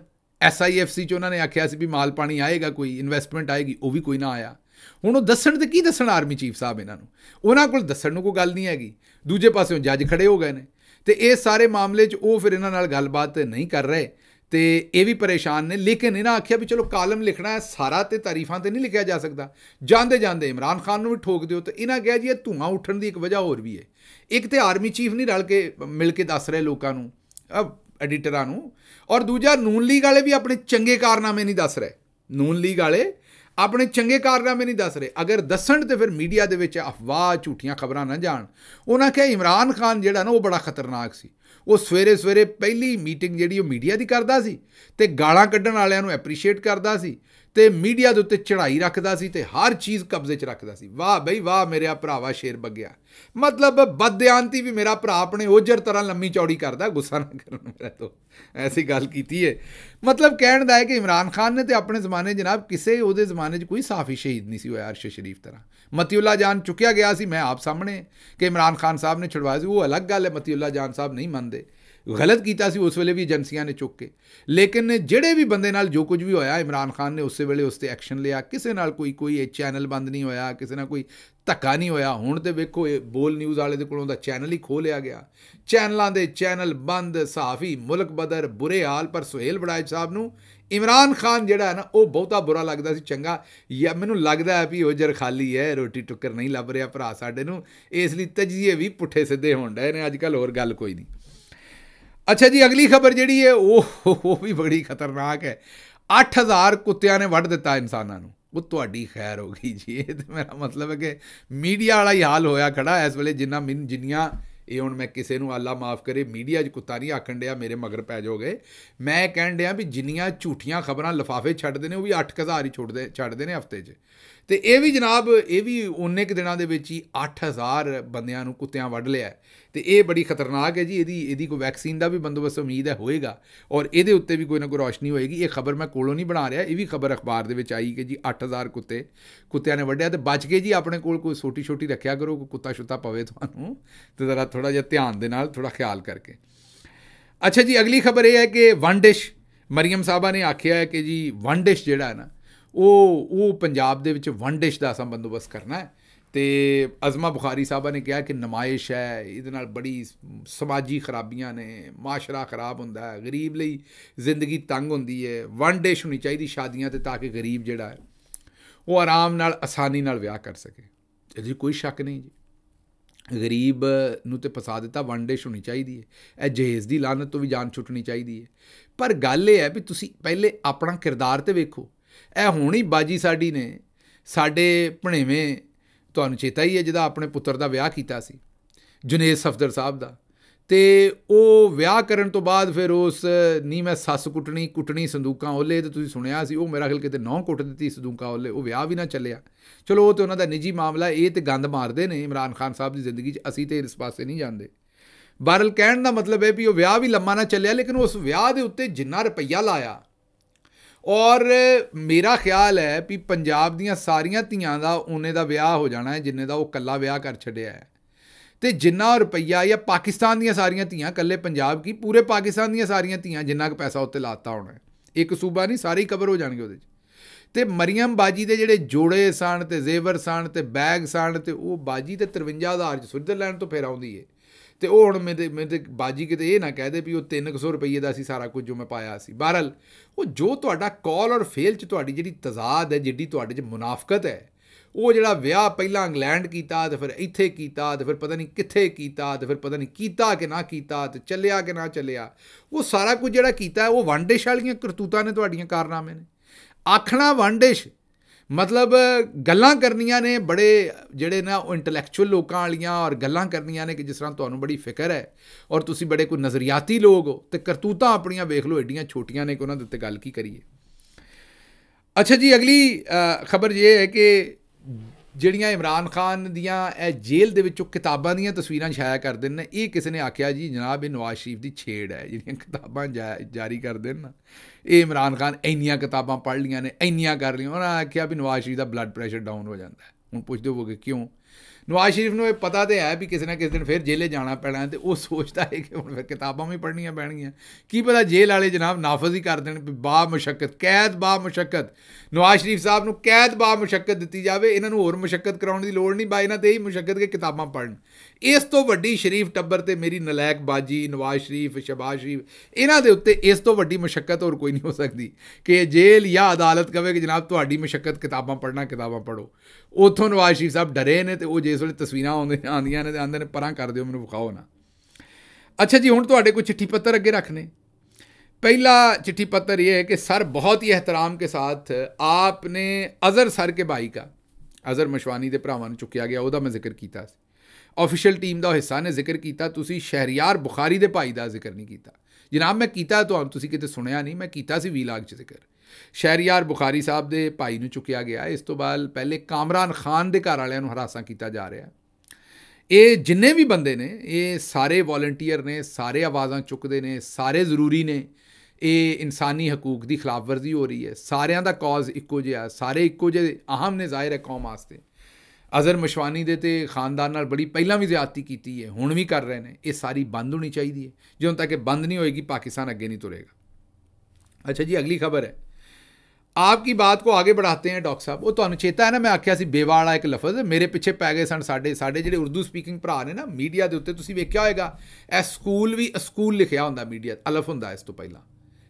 ਐਸਆਈਐਫਸੀ ਚ ਉਹਨਾਂ ਨੇ ਆਖਿਆ ਸੀ ਵੀ ਮਾਲ ਪਾਣੀ ਆਏਗਾ ਕੋਈ ਇਨਵੈਸਟਮੈਂਟ ਆਏਗੀ ਉਹ ਵੀ ਕੋਈ ਨਾ ਆਇਆ ਹੁਣ ਉਹ ਦੱਸਣ ਤੇ ਕੀ ਦੱਸਣ ਆਰਮੀ ਚੀਫ ਸਾਹਿਬ ਇਹਨਾਂ ਨੂੰ ਉਹਨਾਂ ਕੋਲ ਦੱਸਣ ਨੂੰ ਕੋਈ ਗੱਲ ਨਹੀਂ ਹੈਗੀ ਦੂਜੇ ਪਾਸਿਓਂ ਜੱਜ ਖੜੇ ਹੋ ਗਏ ਨੇ ਤੇ ਇਹ ਸਾਰੇ ਮਾਮਲੇ 'ਚ ਉਹ ਫਿਰ ਇਹਨਾਂ ਨਾਲ ਗੱਲਬਾਤ ਨਹੀਂ ਕਰ ਰਹੇ ਤੇ ਇਹ ਵੀ ਪਰੇਸ਼ਾਨ ਨੇ ਲੇਕਿਨ ਇਹਨਾਂ ਆਖਿਆ ਵੀ ਚਲੋ ਕਾਲਮ ਲਿਖਣਾ ਹੈ ਸਾਰਾ ਤੇ ਤਾਰੀਫਾਂ ਤੇ ਨਹੀਂ ਲਿਖਿਆ ਜਾ ਸਕਦਾ ਜਾਂਦੇ ਜਾਂਦੇ ਇਮਰਾਨ ਖਾਨ ਨੂੰ ਵੀ ਠੋਕ ਦਿਓ ਤੇ ਇਹਨਾਂ ਕਿਹਾ ਜੀ ਇਹ ਧੂਆਂ ਉੱਠਣ ਦੀ ਇੱਕ ਵਜ੍ਹਾ ਹੋਰ ਵੀ ਹੈ ਇੱਕ ਤੇ ਆਰਮੀ ਚੀਫ ਨਹੀਂ ਰਲ ਕੇ ਮਿਲ ਕੇ ਦੱਸ ਰਹੇ ਲੋਕਾਂ ਨੂੰ ਐਡੀਟਰਾਂ ਨੂੰ ਔਰ ਦੂਜਾ ਨੂਨ ਲੀਗ ਵਾਲੇ ਵੀ ਆਪਣੇ ਚੰਗੇ ਕਾਰਨਾਮੇ ਨਹੀਂ ਦੱਸ ਰਹੇ ਨੂਨ ਲੀਗ ਵਾਲੇ ਆਪਣੇ ਚੰਗੇ ਕਾਰਨਾਮੇ ਨਹੀਂ ਦੱਸ ਰਹੇ ਅਗਰ ਦੱਸਣ ਤੇ ਫਿਰ ਮੀਡੀਆ ਦੇ ਵਿੱਚ ਅਫਵਾਹ ਝੂਠੀਆਂ ਖਬਰਾਂ ਨਾ ਜਾਣ ਉਹਨਾਂ ਕਿਹਾ ਇਮਰਾਨ ਖਾਨ ਜਿਹੜਾ ਨਾ ਉਹ ਬੜਾ ਖਤਰਨਾਕ ਸੀ ਉਹ ਸਵੇਰੇ ਸਵੇਰੇ ਪਹਿਲੀ ਮੀਟਿੰਗ ਜਿਹੜੀ ਉਹ ਮੀਡੀਆ ਦੀ ਕਰਦਾ ਸੀ ਤੇ ਗਾਲਾਂ ਕੱਢਣ ਵਾਲਿਆਂ ਨੂੰ ਐਪਰੀਸ਼ੀਏਟ ਕਰਦਾ ਸੀ ਤੇ ਮੀਡੀਆ ਦੇ ਉੱਤੇ ਚੜਾਈ ਰੱਖਦਾ ਸੀ ਤੇ ਹਰ ਚੀਜ਼ ਕਬਜ਼ੇ 'ਚ ਰੱਖਦਾ ਸੀ ਵਾਹ ਬਈ ਵਾਹ ਆ ਭਰਾਵਾ ਸ਼ੇਰ ਬੱਗਿਆ ਮਤਲਬ ਬਦਿਆਨਤੀ ਵੀ ਮੇਰਾ ਭਰਾ ਆਪਣੇ ਓਜਰ ਤਰ੍ਹਾਂ ਲੰਮੀ ਚੌੜੀ ਕਰਦਾ ਗੁੱਸਾ ਨਾ ਕਰਨ ਮੇਰਾ ਤੋਂ ਐਸੀ ਗੱਲ ਕੀਤੀ ਹੈ ਮਤਲਬ ਕਹਿਣ ਦਾ ਹੈ ਕਿ ਇਮਰਾਨ ਖਾਨ ਨੇ ਤੇ ਆਪਣੇ ਜ਼ਮਾਨੇ ਜਨਾਬ ਕਿਸੇ ਉਹਦੇ ਜ਼ਮਾਨੇ 'ਚ ਕੋਈ ਸਾਫੀ ਸ਼ਹੀਦ ਨਹੀਂ ਸੀ ਹੋਇਆ ਅਰਸ਼ ਸ਼ਰੀਫ ਤਰ੍ਹਾਂ ਮਤੀਉੱਲਾ ਜਾਨ ਚੁੱਕਿਆ ਗਿਆ ਸੀ ਮੈਂ ਆਪ ਸਾਹਮਣੇ ਕਿ ਇਮਰਾਨ ਖਾਨ ਸਾਹਿਬ ਨੇ ਛੁਡਵਾਇਆ ਸੀ ਉਹ ਅਲੱਗ ਗੱਲ ਹੈ ਮਤੀਉੱਲਾ ਜਾਨ ਸਾਹਿਬ ਨਹੀਂ ਮੰਨਦੇ ਗਲਤ ਕੀਤਾ ਸੀ ਉਸ ਵੇਲੇ ਵੀ ਏਜੰਸੀਆਂ ਨੇ ਚੁੱਕ ਕੇ ਲੇਕਿਨ ਜਿਹੜੇ ਵੀ ਬੰਦੇ ਨਾਲ ਜੋ ਕੁਝ ਵੀ ਹੋਇਆ ਇਮਰਾਨ ਖਾਨ ਨੇ ਉਸੇ ਵੇਲੇ ਉਸ ਤੇ ਐਕਸ਼ਨ ਲਿਆ ਕਿਸੇ ਨਾਲ ਕੋਈ ਕੋਈ ਇਹ ਚੈਨਲ ਬੰਦ ਨਹੀਂ ਹੋਇਆ ਕਿਸੇ ਨਾਲ ਕੋਈ ਧੱਕਾ ਨਹੀਂ ਹੋਇਆ ਹੁਣ ਤੇ ਵੇਖੋ ਇਹ ਬੋਲ ਨਿਊਜ਼ ਵਾਲੇ ਦੇ ਕੋਲੋਂ ਦਾ ਚੈਨਲ ਹੀ ਖੋ ਲਿਆ ਗਿਆ ਚੈਨਲਾਂ ਦੇ ਚੈਨਲ ਬੰਦ ਸਾਫੀ ਮੁਲਕ ਬਦਰ ਬੁਰੇ ਹਾਲ ਪਰ ਸੁਹੇਲ ਬੜਾਇਜ ਸਾਹਿਬ ਨੂੰ ਇਮਰਾਨ ਖਾਨ ਜਿਹੜਾ ਹੈ ਨਾ ਉਹ ਬਹੁਤਾ ਬੁਰਾ ਲੱਗਦਾ ਸੀ ਚੰਗਾ ਯਾ ਮੈਨੂੰ ਲੱਗਦਾ ਹੈ ਵੀ ਉਹ ਜਰ ਖਾਲੀ ਹੈ ਰੋਟੀ ਟੁੱਕਰ ਨਹੀਂ ਲੱਭ ਰਿਹਾ ਭਰਾ ਸਾਡੇ ਨੂੰ ਇਸ ਲਈ ਤਜਜ਼ੀਏ ਵੀ ਪੁੱਠੇ ਸਿੱਧੇ ਹੋਣ ਡਏ ਨੇ ਅੱਜ ਕੱਲ ਹੋਰ ਗੱਲ ਕੋਈ ਨਹੀਂ ਅੱਛਾ ਜੀ ਅਗਲੀ ਖਬਰ ਜਿਹੜੀ ਹੈ ਉਹ ਉਹ ਵੀ ਬੜੀ ਖਤਰਨਾਕ ਹੈ 8000 ਕੁੱਤਿਆਂ ਨੇ ਵੱਢ ਦਿੱਤਾ ਇਨਸਾਨਾਂ ਨੂੰ ਉਹ ਤੁਹਾਡੀ ਖੈਰ ਹੋ ਗਈ ਜੀ ਇਹ ਤੇ ਮੇਰਾ ਮਤਲਬ ਹੈ ਕਿ ਮੀਡੀਆ ਵਾਲਾ ਹੀ ਹਾਲ ਹੋਇਆ ਖੜਾ ਇਸ ਵੇਲੇ ਜਿੰਨਾ ਮਿੰ ਜਿੰਨੀਆਂ ਇਹ ਹੁਣ ਮੈਂ ਕਿਸੇ ਨੂੰ ਅੱਲਾ ਮਾਫ ਕਰੇ ਮੀਡੀਆ 'ਚ ਕੁੱਤਾ ਨਹੀਂ ਆਖਣ ਡਿਆ ਮੇਰੇ ਮਗਰ ਪੈ ਜਾਓਗੇ ਮੈਂ ਕਹਿਣ ਡਿਆ ਵੀ ਜਿੰਨੀਆਂ ਝੂਠੀਆਂ ਖਬਰਾਂ ਲਫਾਫੇ ਛੱਡਦੇ ਨੇ ਉਹ ਵੀ 8000 ਹੀ ਛੱਡਦੇ ਛੱਡਦੇ ਨੇ ਹਫਤੇ 'ਚ ਤੇ ਇਹ ਵੀ ਜਨਾਬ ਇਹ ਵੀ ਉਹਨੇ ਕਿ ਦਿਨਾਂ ਦੇ ਵਿੱਚ ਹੀ 8000 ਬੰਦਿਆਂ ਨੂੰ ਕੁੱਤਿਆਂ ਵੱਢ ਲਿਆ ਤੇ ਇਹ ਬੜੀ ਖਤਰਨਾਕ ਹੈ ਜੀ ਇਹਦੀ ਇਹਦੀ ਕੋਈ ਵੈਕਸੀਨ ਦਾ ਵੀ ਬੰਦੋਬਸਤ ਉਮੀਦ ਹੈ ਹੋਏਗਾ ਔਰ ਇਹਦੇ ਉੱਤੇ ਵੀ ਕੋਈ ਨਾ ਕੋਈ ਰੌਸ਼ਨੀ ਹੋਏਗੀ ਇਹ ਖਬਰ ਮੈਂ ਕੋਲੋਂ ਨਹੀਂ ਬਣਾ ਰਿਹਾ ਇਹ ਵੀ ਖਬਰ ਅਖਬਾਰ ਦੇ ਵਿੱਚ ਆਈ ਕਿ ਜੀ 8000 ਕੁੱਤੇ ਕੁੱਤਿਆਂ ਨੇ ਵੱਢਿਆ ਤੇ ਬਚ ਕੇ ਜੀ ਆਪਣੇ ਕੋਲ ਕੋਈ ਛੋਟੀ ਛੋਟੀ ਰੱਖਿਆ ਕਰੋ ਕੋਈ ਕੁੱਤਾ ਛੁੱਤਾ ਪਵੇ ਤੁਹਾਨੂੰ ਤੇ ਜ਼ਰਾ ਥੋੜਾ ਜਿਹਾ ਧਿਆਨ ਦੇ ਨਾਲ ਥੋੜਾ ਖਿਆਲ ਕਰਕੇ ਅੱਛਾ ਜੀ ਅਗਲੀ ਖਬਰ ਇਹ ਹੈ ਕਿ ਵਨ ਡਿਸ਼ ਮਰੀਮ ਸਾਹਿਬਾ ਨੇ ਆਖਿਆ ਹੈ ਕਿ ਜੀ ਵਨ ਡਿਸ਼ ਜਿਹੜਾ ਹੈ ਨਾ ਉਹ ਉਹ ਪੰਜਾਬ ਦੇ ਵਿੱਚ ਵਨ ਡਿਸ਼ ਦਾ ਸੰਬੰਧੋਬਸ ਕਰਨਾ ਹੈ ਤੇ ਅਜ਼ਮਾ ਬੁਖਾਰੀ ਸਾਹਿਬਾ ਨੇ ਕਿਹਾ ਕਿ ਨਮਾਇਸ਼ ਹੈ ਇਹਦੇ ਨਾਲ ਬੜੀ ਸਮਾਜੀ ਖਰਾਬੀਆਂ ਨੇ ਮਾਸ਼ਰਾ ਖਰਾਬ ਹੁੰਦਾ ਹੈ ਗਰੀਬ ਲਈ ਜ਼ਿੰਦਗੀ ਤੰਗ ਹੁੰਦੀ ਹੈ ਵਨ ਡਿਸ਼ ਹੋਣੀ ਚਾਹੀਦੀ ਸ਼ਾਦੀਆਂ ਤੇ ਤਾਂ ਕਿ ਗਰੀਬ ਜਿਹੜਾ ਹੈ ਉਹ ਆਰਾਮ ਨਾਲ ਆਸਾਨੀ ਨਾਲ ਵਿਆਹ ਕਰ ਸਕੇ ਇਹਦੀ ਕੋਈ ਸ਼ੱਕ ਨਹੀਂ ਜੀ ਗਰੀਬ ਨੂੰ ਤੇ ਫਸਾ ਦਿੱਤਾ ਵਨ ਡਿਸ਼ ਹੋਣੀ ਚਾਹੀਦੀ ਹੈ ਇਹ ਜਹੇਜ਼ ਦੀ ਲਾਨਤ ਤੋਂ ਵੀ ਜਾਨ ਛੁੱਟਣੀ ਚਾਹੀਦੀ ਹੈ ਪਰ ਗੱਲ ਇਹ ਹੈ ਵੀ ਤੁਸੀਂ ਪਹਿਲੇ ਆਪਣਾ ਕਿਰਦਾਰ ਤੇ ਵੇਖੋ ਇਹ ਹੋਣੀ ਬਾਜੀ ਸਾਡੀ ਨੇ ਸਾਡੇ ਭਣੇਵੇਂ ਤੁਹਾਨੂੰ ਚੇਤਾ ਹੀ ਹੈ ਜਿਹਦਾ ਆਪਣੇ ਪੁੱਤਰ ਦਾ ਵਿਆਹ ਕੀਤਾ ਸੀ ਜੁਨੇਦ ਸਫਦਰ ਸਾਹਿਬ ਦਾ ਤੇ ਉਹ ਵਿਆਹ ਕਰਨ ਤੋਂ ਬਾਅਦ ਫਿਰ ਉਸ ਨੀ ਮੈਂ ਸੱਸ ਕੁੱਟਣੀ ਕੁੱਟਣੀ ਸੰਦੂਕਾਂ ਓਲੇ ਤੇ ਤੁਸੀਂ ਸੁਣਿਆ ਸੀ ਉਹ ਮੇਰਾ ਖਿਲ ਕਿਤੇ ਨੌ ਕੁੱਟ ਦਿੱਤੀ ਸੰਦੂਕਾਂ ਓਲੇ ਉਹ ਵਿਆਹ ਵੀ ਨਾ ਚੱਲਿਆ ਚਲੋ ਉਹ ਤੇ ਉਹਨਾਂ ਦਾ ਨਿੱਜੀ ਮਾਮਲਾ ਇਹ ਤੇ ਗੰਦ ਮਾਰਦੇ ਨੇ ਇਮਰਾਨ ਖਾਨ ਸਾਹਿਬ ਦੀ ਜ਼ਿੰਦਗੀ 'ਚ ਅਸੀਂ ਤੇ ਇਸ ਪਾਸੇ ਨਹੀਂ ਜਾਂਦੇ ਬਾਰਲ ਕਹਿਣ ਦਾ ਮਤਲਬ ਹੈ ਵੀ ਉਹ ਵਿਆਹ ਵੀ ਲੰਮਾ ਨਾ ਚੱਲਿਆ ਲੇਕਿਨ ਉਸ ਵਿਆਹ ਦੇ ਉੱਤੇ ਜਿੰਨਾ ਰੁਪਈਆ ਲਾਇਆ ਔਰ ਮੇਰਾ ਖਿਆਲ ਹੈ ਕਿ ਪੰਜਾਬ ਦੀਆਂ ਸਾਰੀਆਂ ਧੀਆਂ ਦਾ ਉਹਨੇ ਦਾ ਵਿਆਹ ਹੋ ਜਾਣਾ ਹੈ ਜਿੰਨੇ ਦਾ ਉਹ ਕੱਲਾ ਵਿਆਹ ਕਰ ਛੱਡਿਆ ਹੈ ਤੇ ਜਿੰਨਾ ਰੁਪਈਆ ਜਾਂ ਪਾਕਿਸਤਾਨ ਦੀਆਂ ਸਾਰੀਆਂ ਧੀਆਂ ਕੱਲੇ ਪੰਜਾਬ ਕੀ ਪੂਰੇ ਪਾਕਿਸਤਾਨ ਦੀਆਂ ਸਾਰੀਆਂ ਧੀਆਂ ਜਿੰਨਾ ਕ ਪੈਸਾ ਉੱਤੇ ਲਾਤਾ ਹੋਣਾ ਇੱਕ ਸੂਬਾ ਨਹੀਂ ਸਾਰੇ ਕਵਰ ਹੋ ਜਾਣਗੇ ਉਹਦੇ 'ਚ ਤੇ ਮਰੀਮ ਬਾਜੀ ਦੇ ਜਿਹੜੇ ਜੋੜੇ ਸਣ ਤੇ ਜ਼ੇਵਰ ਸਣ ਤੇ ਬੈਗ ਸਣ ਤੇ ਉਹ ਬਾਜੀ ਤੇ 53 ਹਜ਼ਾਰ ਚ ਸਵਿਟਜ਼ਰਲੈਂਡ ਤੋਂ ਫੇਰ ਆਉਂਦੀ ਏ ਤੇ ਉਹ ਹੁਣ ਮੇਰੇ ਮੇਰੇ ਬਾਜੀ ਕਿਤੇ ਇਹ ਨਾ ਕਹਿ ਦੇ ਵੀ ਉਹ 300 ਰੁਪਏ ਦਾ ਸੀ ਸਾਰਾ ਕੁਝ ਜੋ ਮੈਂ ਪਾਇਆ ਸੀ ਬਹਰਲ ਉਹ ਜੋ ਤੁਹਾਡਾ ਕਾਲ ਔਰ ਫੇਲ ਚ ਤੁਹਾਡੀ ਜਿਹੜੀ ਤਜ਼ਾਦ ਹੈ ਜਿੱਡੀ ਤੁਹਾਡੇ ਚ ਮੁਨਾਫਕਤ ਹੈ ਉਹ ਜਿਹੜਾ ਵਿਆਹ ਪਹਿਲਾਂ ਇੰਗਲੈਂਡ ਕੀਤਾ ਤੇ ਫਿਰ ਇੱਥੇ ਕੀਤਾ ਤੇ ਫਿਰ ਪਤਾ ਨਹੀਂ ਕਿੱਥੇ ਕੀਤਾ ਤੇ ਫਿਰ ਪਤਾ ਨਹੀਂ ਕੀਤਾ ਕਿ ਨਾ ਕੀਤਾ ਤੇ ਚੱਲਿਆ ਕਿ ਨਾ ਚੱਲਿਆ ਉਹ ਸਾਰਾ ਕੁਝ ਜਿਹੜਾ ਕੀਤਾ ਉਹ ਵਨਡੇਸ਼ ਵਾਲੀਆਂ ਕਰਤੂਤਾਂ ਨੇ ਤੁਹਾਡੀਆਂ ਕਾਰਨਾਮੇ ਨੇ ਆਖਣਾ ਵਨਡੇਸ਼ ਮਤਲਬ ਗੱਲਾਂ ਕਰਨੀਆਂ ਨੇ ਬੜੇ ਜਿਹੜੇ ਨਾ ਉਹ ਇੰਟੈਲੈਕਚੁਅਲ ਲੋਕਾਂ ਵਾਲੀਆਂ ਔਰ ਗੱਲਾਂ ਕਰਨੀਆਂ ਨੇ ਕਿ ਜਿਸ ਤਰ੍ਹਾਂ ਤੁਹਾਨੂੰ ਬੜੀ ਫਿਕਰ ਹੈ ਔਰ ਤੁਸੀਂ ਬੜੇ ਕੋਈ ਨਜ਼ਰੀਆਤੀ ਲੋਕ ਹੋ ਤੇ ਕਰਤੂਤਾਂ ਆਪਣੀਆਂ ਵੇਖ ਲਓ ਏਡੀਆਂ ਛੋਟੀਆਂ ਨੇ ਕਿ ਉਹਨਾਂ ਦੇ ਉੱਤੇ ਗੱਲ ਕੀ ਕਰੀਏ ਅੱਛਾ ਜੀ ਅਗਲੀ ਖਬਰ ਇਹ ਹੈ ਕਿ ਜਿਹੜੀਆਂ ਇਮਰਾਨ ਖਾਨ ਦੀਆਂ ਇਹ ਜੇਲ੍ਹ ਦੇ ਵਿੱਚੋਂ ਕਿਤਾਬਾਂ ਦੀਆਂ ਤਸਵੀਰਾਂ ਛਾਇਆ ਕਰਦੇ ਨੇ ਇਹ ਕਿਸੇ ਨੇ ਆਖਿਆ ਜੀ ਜਨਾਬ ਇਹ ਨਵਾਜ਼ ਸ਼ਰੀਫ ਦੀ ਛੇੜ ਹੈ ਜਿਹੜੀਆਂ ਕਿਤਾਬਾਂ ਜਾਰੀ ਕਰਦੇ ਨੇ ਇਹ ਇਮਰਾਨ ਖਾਨ ਇੰਨੀਆਂ ਕਿਤਾਬਾਂ ਪੜ੍ਹ ਲੀਆਂ ਨੇ ਇੰਨੀਆਂ ਕਰ ਲੀਆਂ ਉਹਨਾਂ ਆਖਿਆ ਵੀ ਨਵਾਜ਼ ਸ਼ਰੀਫ ਦਾ ਬਲੱਡ ਪ੍ਰੈਸ਼ਰ ਡਾਊਨ ਹੋ ਜਾਂਦਾ ਹੁਣ ਪੁੱਛਦੇ ਹੋਗੇ ਕਿਉਂ ਨਵਾਜ਼ ਸ਼ਰੀਫ ਨੂੰ ਇਹ ਪਤਾ ਤੇ ਹੈ ਵੀ ਕਿਸੇ ਨਾ ਕਿਸੇ ਦਿਨ ਫਿਰ ਜੇਲੇ ਜਾਣਾ ਪੈਣਾ ਤੇ ਉਹ ਸੋਚਦਾ ਹੈ ਕਿ ਹੁਣ ਫਿਰ ਕਿਤਾਬਾਂ ਵੀ ਪੜ੍ਹਨੀਆਂ ਪੈਣਗੀਆਂ ਕੀ ਪਤਾ ਜੇਲ੍ਹ ਵਾਲੇ ਜਨਾਬ ਨਾਫਜ਼ ਹੀ ਕਰ ਦੇਣ ਵੀ ਬਾ ਮੁਸ਼ਕਲ ਕੈਦ ਬਾ ਮੁਸ਼ਕਲ ਨਵਾਜ਼ ਸ਼ਰੀਫ ਸਾਹਿਬ ਨੂੰ ਕੈਦ ਬਾ ਮੁਸ਼ਕਲ ਦਿੱਤੀ ਜਾਵੇ ਇਹਨਾਂ ਨੂੰ ਹੋਰ ਮੁਸ਼ਕਲ ਕਰਾਉਣ ਦੀ ਲੋੜ ਨਹੀਂ ਬਾ ਇਹਨਾਂ ਤੇ ਹੀ ਮੁਸ਼ਕਲ ਕੇ ਕਿਤਾਬਾਂ ਪੜ੍ਹਨ ਇਸ ਤੋਂ ਵੱਡੀ ਸ਼ਰੀਫ ਟੱਬਰ ਤੇ ਮੇਰੀ ਨਲਾਇਕ ਬਾਜੀ ਨਵਾਜ਼ ਸ਼ਰੀਫ ਸ਼ਬਾਜ਼ ਸ਼ਰੀਫ ਇਹਨਾਂ ਦੇ ਉੱਤੇ ਇਸ ਤੋਂ ਵੱਡੀ ਮੁਸ਼ਕਲ ਹੋਰ ਕੋਈ ਨਹੀਂ ਹੋ ਸਕਦੀ ਕਿ ਜੇਲ੍ਹ ਜਾਂ ਅਦਾਲਤ ਕਹੇ ਕਿ ਜਨਾਬ ਤੁਹਾਡੀ ਮੁਸ਼ਕਲ ਕਿਤਾਬਾਂ ਪੜ੍ਹਨਾ ਕਿਤਾਬਾਂ ਪੜ੍ਹੋ ਉਥੋਂ ਨਵਾਜ਼ ਸ਼ਰੀਫ ਸਾਹਿਬ ਡਰੇ ਨੇ ਤੇ ਉਹ ਜਿਸ ਵੇਲੇ ਤਸਵੀਰਾਂ ਆਉਂਦੇ ਆਂਦੀਆਂ ਨੇ ਤੇ ਆਂਦੇ ਨੇ ਪਰਾਂ ਕਰ ਦਿਓ ਮੈਨੂੰ ਵਿਖਾਓ ਨਾ ਅੱਛਾ ਜੀ ਹੁਣ ਤੁਹਾਡੇ ਕੋਈ ਚਿੱਠੀ ਪੱਤਰ ਅੱਗੇ ਰੱਖਨੇ ਪਹਿਲਾ ਚਿੱਠੀ ਪੱਤਰ ਇਹ ਹੈ ਕਿ ਸਰ ਬਹੁਤ ਹੀ ਇਹਤਰਾਮ ਕੇ ਸਾਥ ਆਪਨੇ ਅਜ਼ਰ ਸਰ ਕੇ ਭਾਈ ਦਾ ਅਜ਼ਰ ਮਸ਼ਵਾਨੀ ਦੇ ਭਰਾਵਾਂ ਨੂੰ ਚੁੱਕਿਆ ਗਿਆ ਉਹਦਾ ਮੈਂ ਜ਼ਿਕਰ ਕੀਤਾ ਸੀ ਆਫੀਸ਼ੀਅਲ ਟੀਮ ਦਾ ਹਿੱਸਾ ਨੇ ਜ਼ਿਕਰ ਕੀਤਾ ਤੁਸੀਂ ਸ਼ਹਿਰੀਆਰ ਬੁਖਾਰੀ ਦੇ ਭਾਈ ਦਾ ਜ਼ਿਕਰ ਨਹੀਂ ਕੀਤਾ ਜਨਾਬ ਮੈਂ ਕੀਤਾ ਤੁਹਾਨੂੰ ਤੁਸੀਂ ਕਿਤੇ ਸੁਣਿਆ ਨਹੀਂ ਮੈਂ ਕੀਤਾ ਸੀ ਵੀਲਾਗ ਚ ਜ਼ਿਕਰ ਸ਼ਹਿਰੀਆਰ ਬੁਖਾਰੀ ਸਾਹਿਬ ਦੇ ਭਾਈ ਨੂੰ ਚੁੱਕਿਆ ਗਿਆ ਇਸ ਤੋਂ ਬਾਅਦ ਪਹਿਲੇ ਕਾਮਰਾਨ ਖਾਨ ਦੇ ਘਰ ਵਾਲਿਆਂ ਨੂੰ ਹਰਾਸਾਂ ਕੀਤਾ ਜਾ ਰਿਹਾ ਇਹ ਜਿੰਨੇ ਵੀ ਬੰਦੇ ਨੇ ਇਹ ਸਾਰੇ ਵਲੰਟੀਅਰ ਨੇ ਸਾਰੇ ਆਵਾਜ਼ਾਂ ਚੁੱਕਦੇ ਨੇ ਸਾਰੇ ਜ਼ਰੂਰੀ ਨੇ ਇਹ ਇਨਸਾਨੀ ਹਕੂਕ ਦੀ ਖਿਲਾਫਵਰਜ਼ੀ ਹੋ ਰਹੀ ਹੈ ਸਾਰਿਆਂ ਦਾ ਕਾਜ਼ ਇੱਕੋ ਜਿਹਾ ਸਾਰੇ ਇੱਕੋ ਜਿਹੇ ਆਹਮ ਨੇ ਜ਼ਾਹਿਰ ਹੈ ਕੌਮ ਆਸਤੇ ਅਜ਼ਰ ਮਸ਼ਵਾਨੀ ਦੇ ਤੇ ਖਾਨਦਾਨ ਨਾਲ ਬੜੀ ਪਹਿਲਾਂ ਵੀ ਜ਼ਿਆਦਤੀ ਕੀਤੀ ਹੈ ਹੁਣ ਵੀ ਕਰ ਰਹੇ ਨੇ ਇਹ ਸਾਰੀ ਬੰਦ ਹੋਣੀ ਚਾਹੀਦੀ ਹੈ ਜਦੋਂ ਤੱਕ ਇਹ ਬੰਦ ਨਹੀਂ ਹੋਏਗੀ ਪਾਕਿਸਤਾਨ ਅੱਗੇ ਨਹੀਂ ਤੁਰੇਗਾ ਅੱਛਾ ਜੀ ਅਗਲੀ ਖਬਰ ਹੈ ਕੀ ਬਾਤ ਕੋ ਅੱਗੇ ਬੜਾਤੇ हैं ਡਾਕਟਰ ਸਾਹਿਬ ਉਹ ਤੁਹਾਨੂੰ ਚੇਤਾ ਹੈ ਨਾ ਮੈਂ ਆਖਿਆ ਸੀ ਬੇਵਾਲਾ ਇੱਕ ਲਫ਼ਜ਼ ਮੇਰੇ ਪਿੱਛੇ ਪੈ ਗਏ ਸਨ ਸਾਡੇ ਸਾਡੇ ਜਿਹੜੇ ਉਰਦੂ ਸਪੀਕਿੰਗ ਭਰਾ ਨੇ ਨਾ ਮੀਡੀਆ ਦੇ ਉੱਤੇ ਤੁਸੀਂ ਵੇਖਿਆ ਹੋਵੇਗਾ ਇਹ ਸਕੂਲ ਵੀ ਸਕੂਲ ਲਿਖਿਆ ਹੁੰਦਾ ਮੀਡੀਆ ਅਲਫ ਹੁੰਦਾ ਇਸ ਤੋਂ ਪਹਿਲਾਂ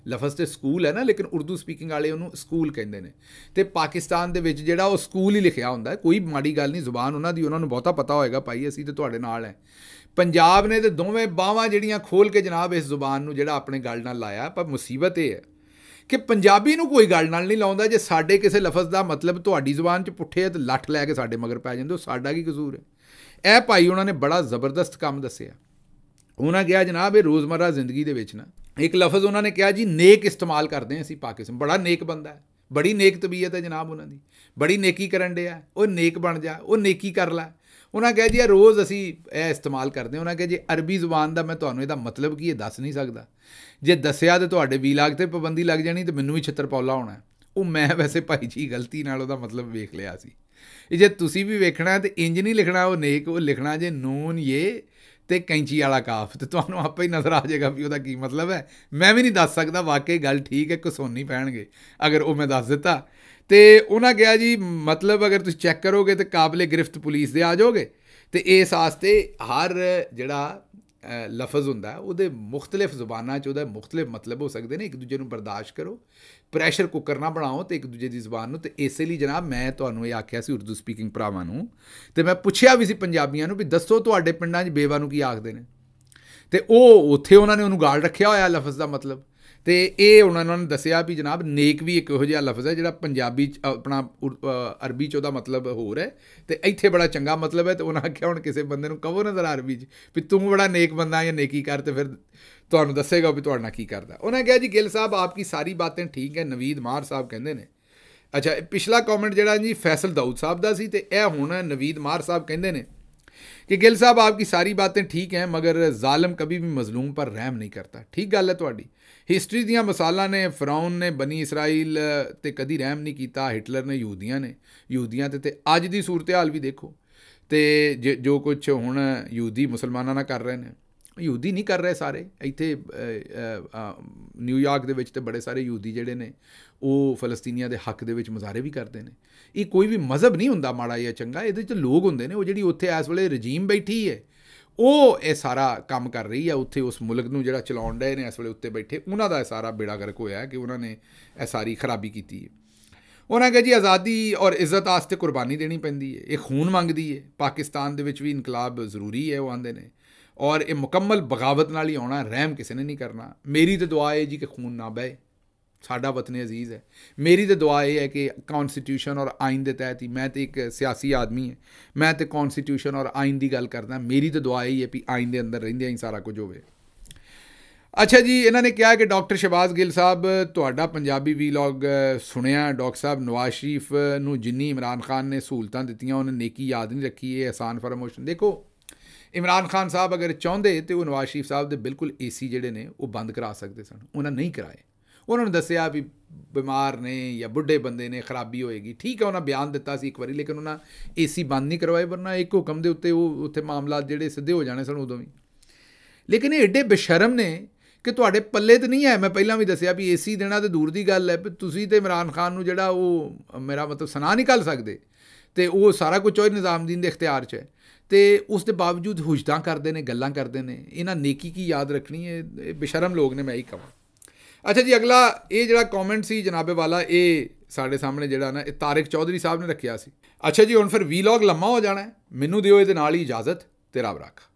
ਲਫ਼ਜ਼ ਤੇ ਸਕੂਲ ਹੈ ਨਾ ਲੇਕਿਨ ਉਰਦੂ ਸਪੀਕਿੰਗ ਵਾਲੇ ਉਹਨੂੰ ਸਕੂਲ ਕਹਿੰਦੇ ਨੇ ਤੇ ਪਾਕਿਸਤਾਨ ਦੇ ਵਿੱਚ ਜਿਹੜਾ ਉਹ ਸਕੂਲ ਹੀ ਲਿਖਿਆ ਹੁੰਦਾ ਕੋਈ ਮਾੜੀ ਗੱਲ ਨਹੀਂ ਜ਼ੁਬਾਨ ਉਹਨਾਂ ਦੀ ਉਹਨਾਂ ਨੂੰ ਬਹੁਤਾ ਪਤਾ ਹੋਏਗਾ ਭਾਈ ਅਸੀਂ ਤੇ ਤੁਹਾਡੇ ਨਾਲ ਹੈ ਪੰਜਾਬ ਨੇ ਤੇ ਦੋਵੇਂ ਬਾਹਾਂ ਜਿਹੜੀਆਂ ਖੋਲ ਕੇ ਜਨਾਬ ਇਸ ਜ਼ੁਬਾਨ ਨੂੰ ਜਿਹੜਾ ਆਪਣੇ ਗੱਲ ਨਾਲ ਲਾਇਆ ਪਰ ਮੁਸੀਬਤ ਇਹ ਹੈ ਕਿ ਪੰਜਾਬੀ ਨੂੰ ਕੋਈ ਗੱਲ ਨਾਲ ਨਹੀਂ ਲਾਉਂਦਾ ਜੇ ਸਾਡੇ ਕਿਸੇ ਲਫ਼ਜ਼ ਦਾ ਮਤਲਬ ਤੁਹਾਡੀ ਜ਼ੁਬਾਨ 'ਚ ਪੁੱਠੇ ਤੇ ਲੱਠ ਲੈ ਕੇ ਸਾਡੇ ਮਗਰ ਪੈ ਜਾਂਦੇ ਉਹ ਸਾਡਾ ਕੀ ਕਸੂਰ ਹੈ ਇਹ ਭਾਈ ਉਹਨਾਂ ਨੇ ਬੜਾ ਜ਼ਬਰਦਸਤ ਕੰਮ ਦੱਸਿਆ ਉਹਨਾਂ ਕਿਹਾ ਜਨਾਬ ਇਹ ਰੋਜ਼ਮਰਾ ਜ਼ਿੰਦਗੀ ਦੇ ਵਿੱਚ ਨਾ ਇੱਕ ਲਫ਼ਜ਼ ਉਹਨਾਂ ਨੇ ਕਿਹਾ ਜੀ ਨੇਕ ਇਸਤੇਮਾਲ ਕਰਦੇ ਆਂ ਅਸੀਂ ਪਾਕਿਸਤਾਨ ਬੜਾ ਨੇਕ ਬੰਦਾ ਹੈ ਬੜੀ ਨੇਕ ਤਬੀਅਤ ਹੈ ਜਨਾਬ ਉਹਨਾਂ ਦੀ ਬੜੀ ਨੇਕੀ ਕਰਨ ਡਿਆ ਉਹ ਨੇਕ ਬਣ ਜਾ ਉਹ ਨੇਕੀ ਕਰ ਲੈ ਉਹਨਾਂ ਕਹੇ ਜੀ ਇਹ ਰੋਜ਼ ਅਸੀਂ ਇਹ ਇਸਤੇਮਾਲ ਕਰਦੇ ਉਹਨਾਂ ਕਹੇ ਜੀ ਅਰਬੀ ਜ਼ੁਬਾਨ ਦਾ ਮੈਂ ਤੁਹਾਨੂੰ ਇਹਦਾ ਮਤਲਬ ਕੀ ਇਹ ਦੱਸ ਨਹੀਂ ਸਕਦਾ ਜੇ ਦੱਸਿਆ ਤੇ ਤੁਹਾਡੇ ਵੀਲਾਗ ਤੇ ਪਾਬੰਦੀ ਲੱਗ ਜਾਣੀ ਤੇ ਮੈਨੂੰ ਵੀ ਛੱਤਰ ਪੌਲਾ ਹੋਣਾ ਉਹ ਮੈਂ ਵੈਸੇ ਭਾਈ ਜੀ ਗਲਤੀ ਨਾਲ ਉਹਦਾ ਮਤਲਬ ਵੇਖ ਲਿਆ ਸੀ ਇਹ ਜੇ ਤੁਸੀਂ ਵੀ ਵੇਖਣਾ ਤੇ ਇੰਜ ਨਹੀਂ ਲਿਖਣਾ ਉਹ ਨੇਕ ਉਹ ਲਿਖਣਾ ਜੇ ਨੂਨ ਇਹ ਤੇ ਕੈਂਚੀ ਵਾਲਾ ਕਾਫ ਤੇ ਤੁਹਾਨੂੰ ਆਪੇ ਹੀ ਨਜ਼ਰ ਆ ਜਾਏਗਾ ਵੀ ਉਹਦਾ ਕੀ ਮਤਲਬ ਹੈ ਮੈਂ ਵੀ ਨਹੀਂ ਦੱਸ ਸਕਦਾ ਵਾਕਈ ਗੱਲ ਠੀਕ ਹੈ ਕੁਸੋਨੀ ਪਹਿਣਗੇ ਅਗਰ ਉਹ ਮੈਂ ਦੱਸ ਦਿੱਤਾ ਤੇ ਉਹਨਾਂ ਗਿਆ ਜੀ ਮਤਲਬ ਅਗਰ ਤੁਸੀਂ ਚੈੱਕ ਕਰੋਗੇ ਤੇ ਕਾਬਲੇ ਗ੍ਰਿਫਤ ਪੁਲਿਸ ਦੇ ਆ ਜਾਓਗੇ ਤੇ ਇਸ ਆਸਤੇ ਹਰ ਜਿਹੜਾ ਲਫ਼ਜ਼ ਹੁੰਦਾ ਉਹਦੇ ਮੁxtਲਿਫ ਜ਼ੁਬਾਨਾਂ 'ਚ ਉਹਦਾ ਮੁxtਲਿਫ ਮਤਲਬ ਹੋ ਸਕਦੇ ਨੇ ਇੱਕ ਦੂਜੇ ਨੂੰ ਬਰਦਾਸ਼ਤ ਕਰੋ ਪ੍ਰੈਸ਼ਰ ਕੁੱਕਰ ਨਾ ਬਣਾਓ ਤੇ ਇੱਕ ਦੂਜੇ ਦੀ ਜ਼ੁਬਾਨ ਨੂੰ ਤੇ ਇਸੇ ਲਈ ਜਨਾਬ ਮੈਂ ਤੁਹਾਨੂੰ ਇਹ ਆਖਿਆ ਸੀ ਉਰਦੂ ਸਪੀਕਿੰਗ ਭਰਾਵਾਂ ਨੂੰ ਤੇ ਮੈਂ ਪੁੱਛਿਆ ਵੀ ਸੀ ਪੰਜਾਬੀਆਂ ਨੂੰ ਵੀ ਦੱਸੋ ਤੁਹਾਡੇ ਪਿੰਡਾਂ 'ਚ ਬੇਵਾ ਨੂੰ ਕੀ ਆਖਦੇ ਨੇ ਤੇ ਉਹ ਉੱਥੇ ਉਹਨਾਂ ਨੇ ਉਹਨੂੰ ਗਾਲ ਰੱਖਿਆ ਹੋਇਆ ਲਫ਼ਜ਼ ਦਾ ਮਤਲਬ ਤੇ ਇਹ ਉਹਨਾਂ ਨੇ ਦੱਸਿਆ ਵੀ ਜਨਾਬ ਨੇਕ ਵੀ ਇੱਕ ਇਹੋ ਜਿਹਾ ਲਫ਼ਜ਼ ਹੈ ਜਿਹੜਾ ਪੰਜਾਬੀ ਚ ਆਪਣਾ ਅਰਬੀ ਚ ਉਹਦਾ ਮਤਲਬ ਹੋਰ ਹੈ ਤੇ ਇੱਥੇ ਬੜਾ ਚੰਗਾ ਮਤਲਬ ਹੈ ਤੇ ਉਹਨਾਂ ਆਖਿਆ ਹੁਣ ਕਿਸੇ ਬੰਦੇ ਨੂੰ ਕਹੋ ਨਾ ਜ਼ਰਾ ਅਰਬੀ ਚ ਵੀ ਤੂੰ ਬੜਾ ਨੇਕ ਬੰਦਾ ਜਾਂ ਨੇਕੀ ਕਰ ਤੇ ਫਿਰ ਤੁਹਾਨੂੰ ਦੱਸੇਗਾ ਵੀ ਤੁਹਾਡਾ ਕੀ ਕਰਦਾ ਉਹਨਾਂ ਕਿਹਾ ਜੀ ਗਿੱਲ ਸਾਹਿਬ ਆਪਕੀ ਸਾਰੀ ਬਾਤਾਂ ਠੀਕ ਹੈ ਨਵੀਦ ਮਾਰ ਸਾਹਿਬ ਕਹਿੰਦੇ ਨੇ ਅੱਛਾ ਪਿਛਲਾ ਕਮੈਂਟ ਜਿਹੜਾ ਜੀ ਫੈਸਲ ਦਾਊਦ ਸਾਹਿਬ ਦਾ ਸੀ ਤੇ ਇਹ ਹੁਣ ਨਵੀਦ ਮਾਰ ਸਾਹਿਬ ਕਹਿੰਦੇ ਨੇ ਕਿ ਗਿੱਲ ਸਾਹਿਬ ਆਪਕੀ ਸਾਰੀ ਬਾਤਾਂ ਠੀਕ ਹੈ ਮਗਰ ਜ਼ਾਲਮ ਕبھی ਵੀ ਮਜ਼ਲੂਮ ਪਰ ਰਹਿਮ ਨਹੀਂ ਕਰਦਾ ਠੀਕ ਗੱਲ ਹੈ ਤੁਹਾਡੀ ਹਿਸਟਰੀ ਦੀਆਂ ਮਿਸਾਲਾਂ ਨੇ ਫਰਾਉਨ ਨੇ ਬਣੀ ਇਸਰਾਈਲ ਤੇ ਕਦੀ ਰਹਿਮ ਨਹੀਂ ਕੀਤਾ ਹਿਟਲਰ ਨੇ ਯਹੂਦੀਆਂ ਨੇ ਯਹੂਦੀਆਂ ਤੇ ਤੇ ਅੱਜ ਦੀ ਸੂਰਤ-ਹਾਲ ਵੀ ਦੇਖੋ ਤੇ ਜੋ ਕੁਝ ਹੁਣ ਯਹੂਦੀ ਮੁਸਲਮਾਨਾਂ ਨਾਲ ਕਰ ਰਹੇ ਨੇ ਯਹੂਦੀ ਨਹੀਂ ਕਰ ਰਹੇ ਸਾਰੇ ਇੱਥੇ ਨਿਊਯਾਰਕ ਦੇ ਵਿੱਚ ਤੇ ਬੜੇ ਸਾਰੇ ਯਹੂਦੀ ਜਿਹੜੇ ਨੇ ਉਹ ਫਲਸਤੀਨੀਆਂ ਦੇ ਹੱਕ ਦੇ ਵਿੱਚ ਮਜ਼ਾਰੇ ਵੀ ਕਰਦੇ ਨੇ ਇਹ ਕੋਈ ਵੀ ਮਜ਼ਹਬ ਨਹੀਂ ਹੁੰਦਾ ਮਾੜਾ ਜਾਂ ਚੰਗਾ ਇਹਦੇ ਵਿੱਚ ਲੋਕ ਹੁੰਦੇ ਨੇ ਉਹ ਜਿਹੜੀ ਉੱਥੇ ਇਸ ਵੇਲੇ ਰਜੀਮ ਬੈਠੀ ਹੈ ਉਹ ਇਹ ਸਾਰਾ ਕੰਮ ਕਰ ਰਹੀ ਹੈ ਉੱਥੇ ਉਸ ਮੁਲਕ ਨੂੰ ਜਿਹੜਾ ਚਲਾਉਣ ਦੇ ਨੇ ਇਸ ਵੇਲੇ ਉੱਤੇ ਬੈਠੇ ਉਹਨਾਂ ਦਾ ਇਹ ਸਾਰਾ ਬੇੜਾ ਗਰਕ ਹੋਇਆ ਕਿ ਉਹਨਾਂ ਨੇ ਇਹ ਸਾਰੀ ਖਰਾਬੀ ਕੀਤੀ ਹੈ ਉਹਨਾਂ ਕਹੇ ਜੀ ਆਜ਼ਾਦੀ ਔਰ ਇੱਜ਼ਤ ਆਸਤੇ ਕੁਰਬਾਨੀ ਦੇਣੀ ਪੈਂਦੀ ਹੈ ਇਹ ਖੂਨ ਮੰਗਦੀ ਹੈ ਪਾਕਿਸਤਾਨ ਦੇ ਵਿੱਚ ਵੀ ਇਨਕਲਾਬ ਜ਼ਰੂਰੀ ਹੈ ਉਹ ਆਂਦੇ ਨੇ ਔਰ ਇਹ ਮੁਕੰਮਲ ਬਗਾਵਤ ਨਾਲ ਹੀ ਆਉਣਾ ਰਹਿਮ ਕਿਸੇ ਨੇ ਨਹੀਂ ਕਰਨਾ ਮੇਰੀ ਤੇ ਦੁਆ ਹੈ ਜੀ ਕਿ ਖੂਨ ਨਾ ਬਹੇ ਸਾਡਾ ਵਤਨ ਅਜ਼ੀਜ਼ ਹੈ ਮੇਰੀ ਤੇ ਦੁਆ ਇਹ ਹੈ ਕਿ ਕਨਸਟੀਟਿਊਸ਼ਨ ਔਰ ਆਇਨ ਦੇ ਤਹਿਤ ਹੀ ਮੈਂ ਤੇ ਇੱਕ ਸਿਆਸੀ ਆਦਮੀ ਹਾਂ ਮੈਂ ਤੇ ਕਨਸਟੀਟਿਊਸ਼ਨ ਔਰ ਆਇਨ ਦੀ ਗੱਲ ਕਰਦਾ ਮੇਰੀ ਤੇ ਦੁਆ ਇਹ ਹੈ ਕਿ ਆਇਨ ਦੇ ਅੰਦਰ ਰਹਿੰਦੇ ਹੀ ਸਾਰਾ ਕੁਝ ਹੋਵੇ ਅੱਛਾ ਜੀ ਇਹਨਾਂ ਨੇ ਕਿਹਾ ਕਿ ਡਾਕਟਰ ਸ਼ਬਾਜ਼ ਗਿੱਲ ਸਾਹਿਬ ਤੁਹਾਡਾ ਪੰਜਾਬੀ ਵੀਲੌਗ ਸੁਣਿਆ ਡਾਕਟਰ ਸਾਹਿਬ ਨਵਾਜ਼ ਸ਼ਰੀਫ ਨੂੰ ਜਿੰਨੀ ਇਮਰਾਨ ਖਾਨ ਨੇ ਸਹੂਲਤਾਂ ਦਿੱਤੀਆਂ ਉਹਨੇ ਨੇਕੀ ਯਾਦ ਨਹੀਂ ਰੱਖੀ ਇਹ ਆਸਾਨ ਫਰਮੋਸ਼ਨ ਦੇਖੋ ਇਮਰਾਨ ਖਾਨ ਸਾਹਿਬ ਅਗਰ ਚਾਹੁੰਦੇ ਤੇ ਉਹ ਨਵਾਜ਼ ਸ਼ਰੀਫ ਸਾਹਿਬ ਦੇ ਬਿਲਕੁਲ ਏਸੀ ਜਿਹੜੇ ਨੇ ਉਹ ਬੰਦ ਕਰਾ ਸਕਦੇ ਸਨ ਉਹਨਾਂ ਨਹੀਂ ਕਰਾਏ ਉਹਨਾਂ ਨੂੰ ਦੱਸਿਆ ਵੀ ਬਿਮਾਰ ਨੇ ਜਾਂ ਬੁੱਢੇ ਬੰਦੇ ਨੇ ਖਰਾਬੀ ਹੋਏਗੀ ਠੀਕ ਹੈ ਉਹਨਾਂ ਬਿਆਨ ਦਿੱਤਾ ਸੀ ਇੱਕ ਵਾਰੀ ਲੇਕਿਨ ਉਹਨਾਂ ਏਸੀ ਬੰਦ ਨਹੀਂ ਕਰਵਾਏ ਵਰਨਾ ਇੱਕ ਹੁਕਮ ਦੇ ਉੱਤੇ ਉਹ ਉੱਥੇ ਮਾਮਲਾ ਜਿਹੜੇ ਸਿੱਧੇ ਹੋ ਜਾਣੇ ਸਨ ਉਦੋਂ ਵੀ ਲੇਕਿਨ ਇਹ ਏਡੇ ਬਸ਼ਰਮ ਨੇ ਕਿ ਤੁਹਾਡੇ ਪੱਲੇ ਤੇ ਨਹੀਂ ਹੈ ਮੈਂ ਪਹਿਲਾਂ ਵੀ ਦੱਸਿਆ ਵੀ ਏਸੀ ਦੇਣਾ ਤੇ ਦੂਰ ਦੀ ਗੱਲ ਹੈ ਵੀ ਤੁਸੀਂ ਤੇ ਇਮਰਾਨ ਖਾਨ ਨੂੰ ਜਿਹੜਾ ਉਹ ਮੇਰਾ ਮਤਲਬ ਸਨਾ ਨਹੀਂ ਕਰ ਸਕਦੇ ਤੇ ਉਹ ਸਾਰਾ ਕੁਝ ਉਹ ਨਿਜ਼ਾਮਦੀਨ ਦੇ ਇਖਤਿਆਰ 'ਚ ਹੈ ਤੇ ਉਸ ਦੇ ਬਾਵਜੂਦ ਹੁਜਤਾਂ ਕਰਦੇ ਨੇ ਗੱਲਾਂ ਕਰਦੇ ਨੇ ਇਹਨਾਂ ਨੇਕੀ ਕੀ ਯਾਦ ਰੱਖਣੀ ਹੈ ਬਿਸ਼ਰਮ ਲੋਕ ਨੇ ਮੈਂ ਹੀ ਕਹਾਂ ਅੱਛਾ ਜੀ ਅਗਲਾ ਇਹ ਜਿਹੜਾ ਕਮੈਂਟ ਸੀ ਜਨਾਬੇ ਵਾਲਾ ਇਹ ਸਾਡੇ ਸਾਹਮਣੇ ਜਿਹੜਾ ਨਾ ਇਹ ਤਾਰਿਕ ਚੌਧਰੀ ਸਾਹਿਬ ਨੇ ਰੱਖਿਆ ਸੀ ਅੱਛਾ ਜੀ ਹੁਣ ਫਿਰ ਵੀਲੌਗ ਲੰਮਾ ਹੋ ਜਾਣਾ ਮੈਨੂੰ ਦਿਓ ਇਹਦੇ ਨਾਲ ਹੀ ਇਜਾਜ਼ਤ ਰੱਬ ਰੱਖਾ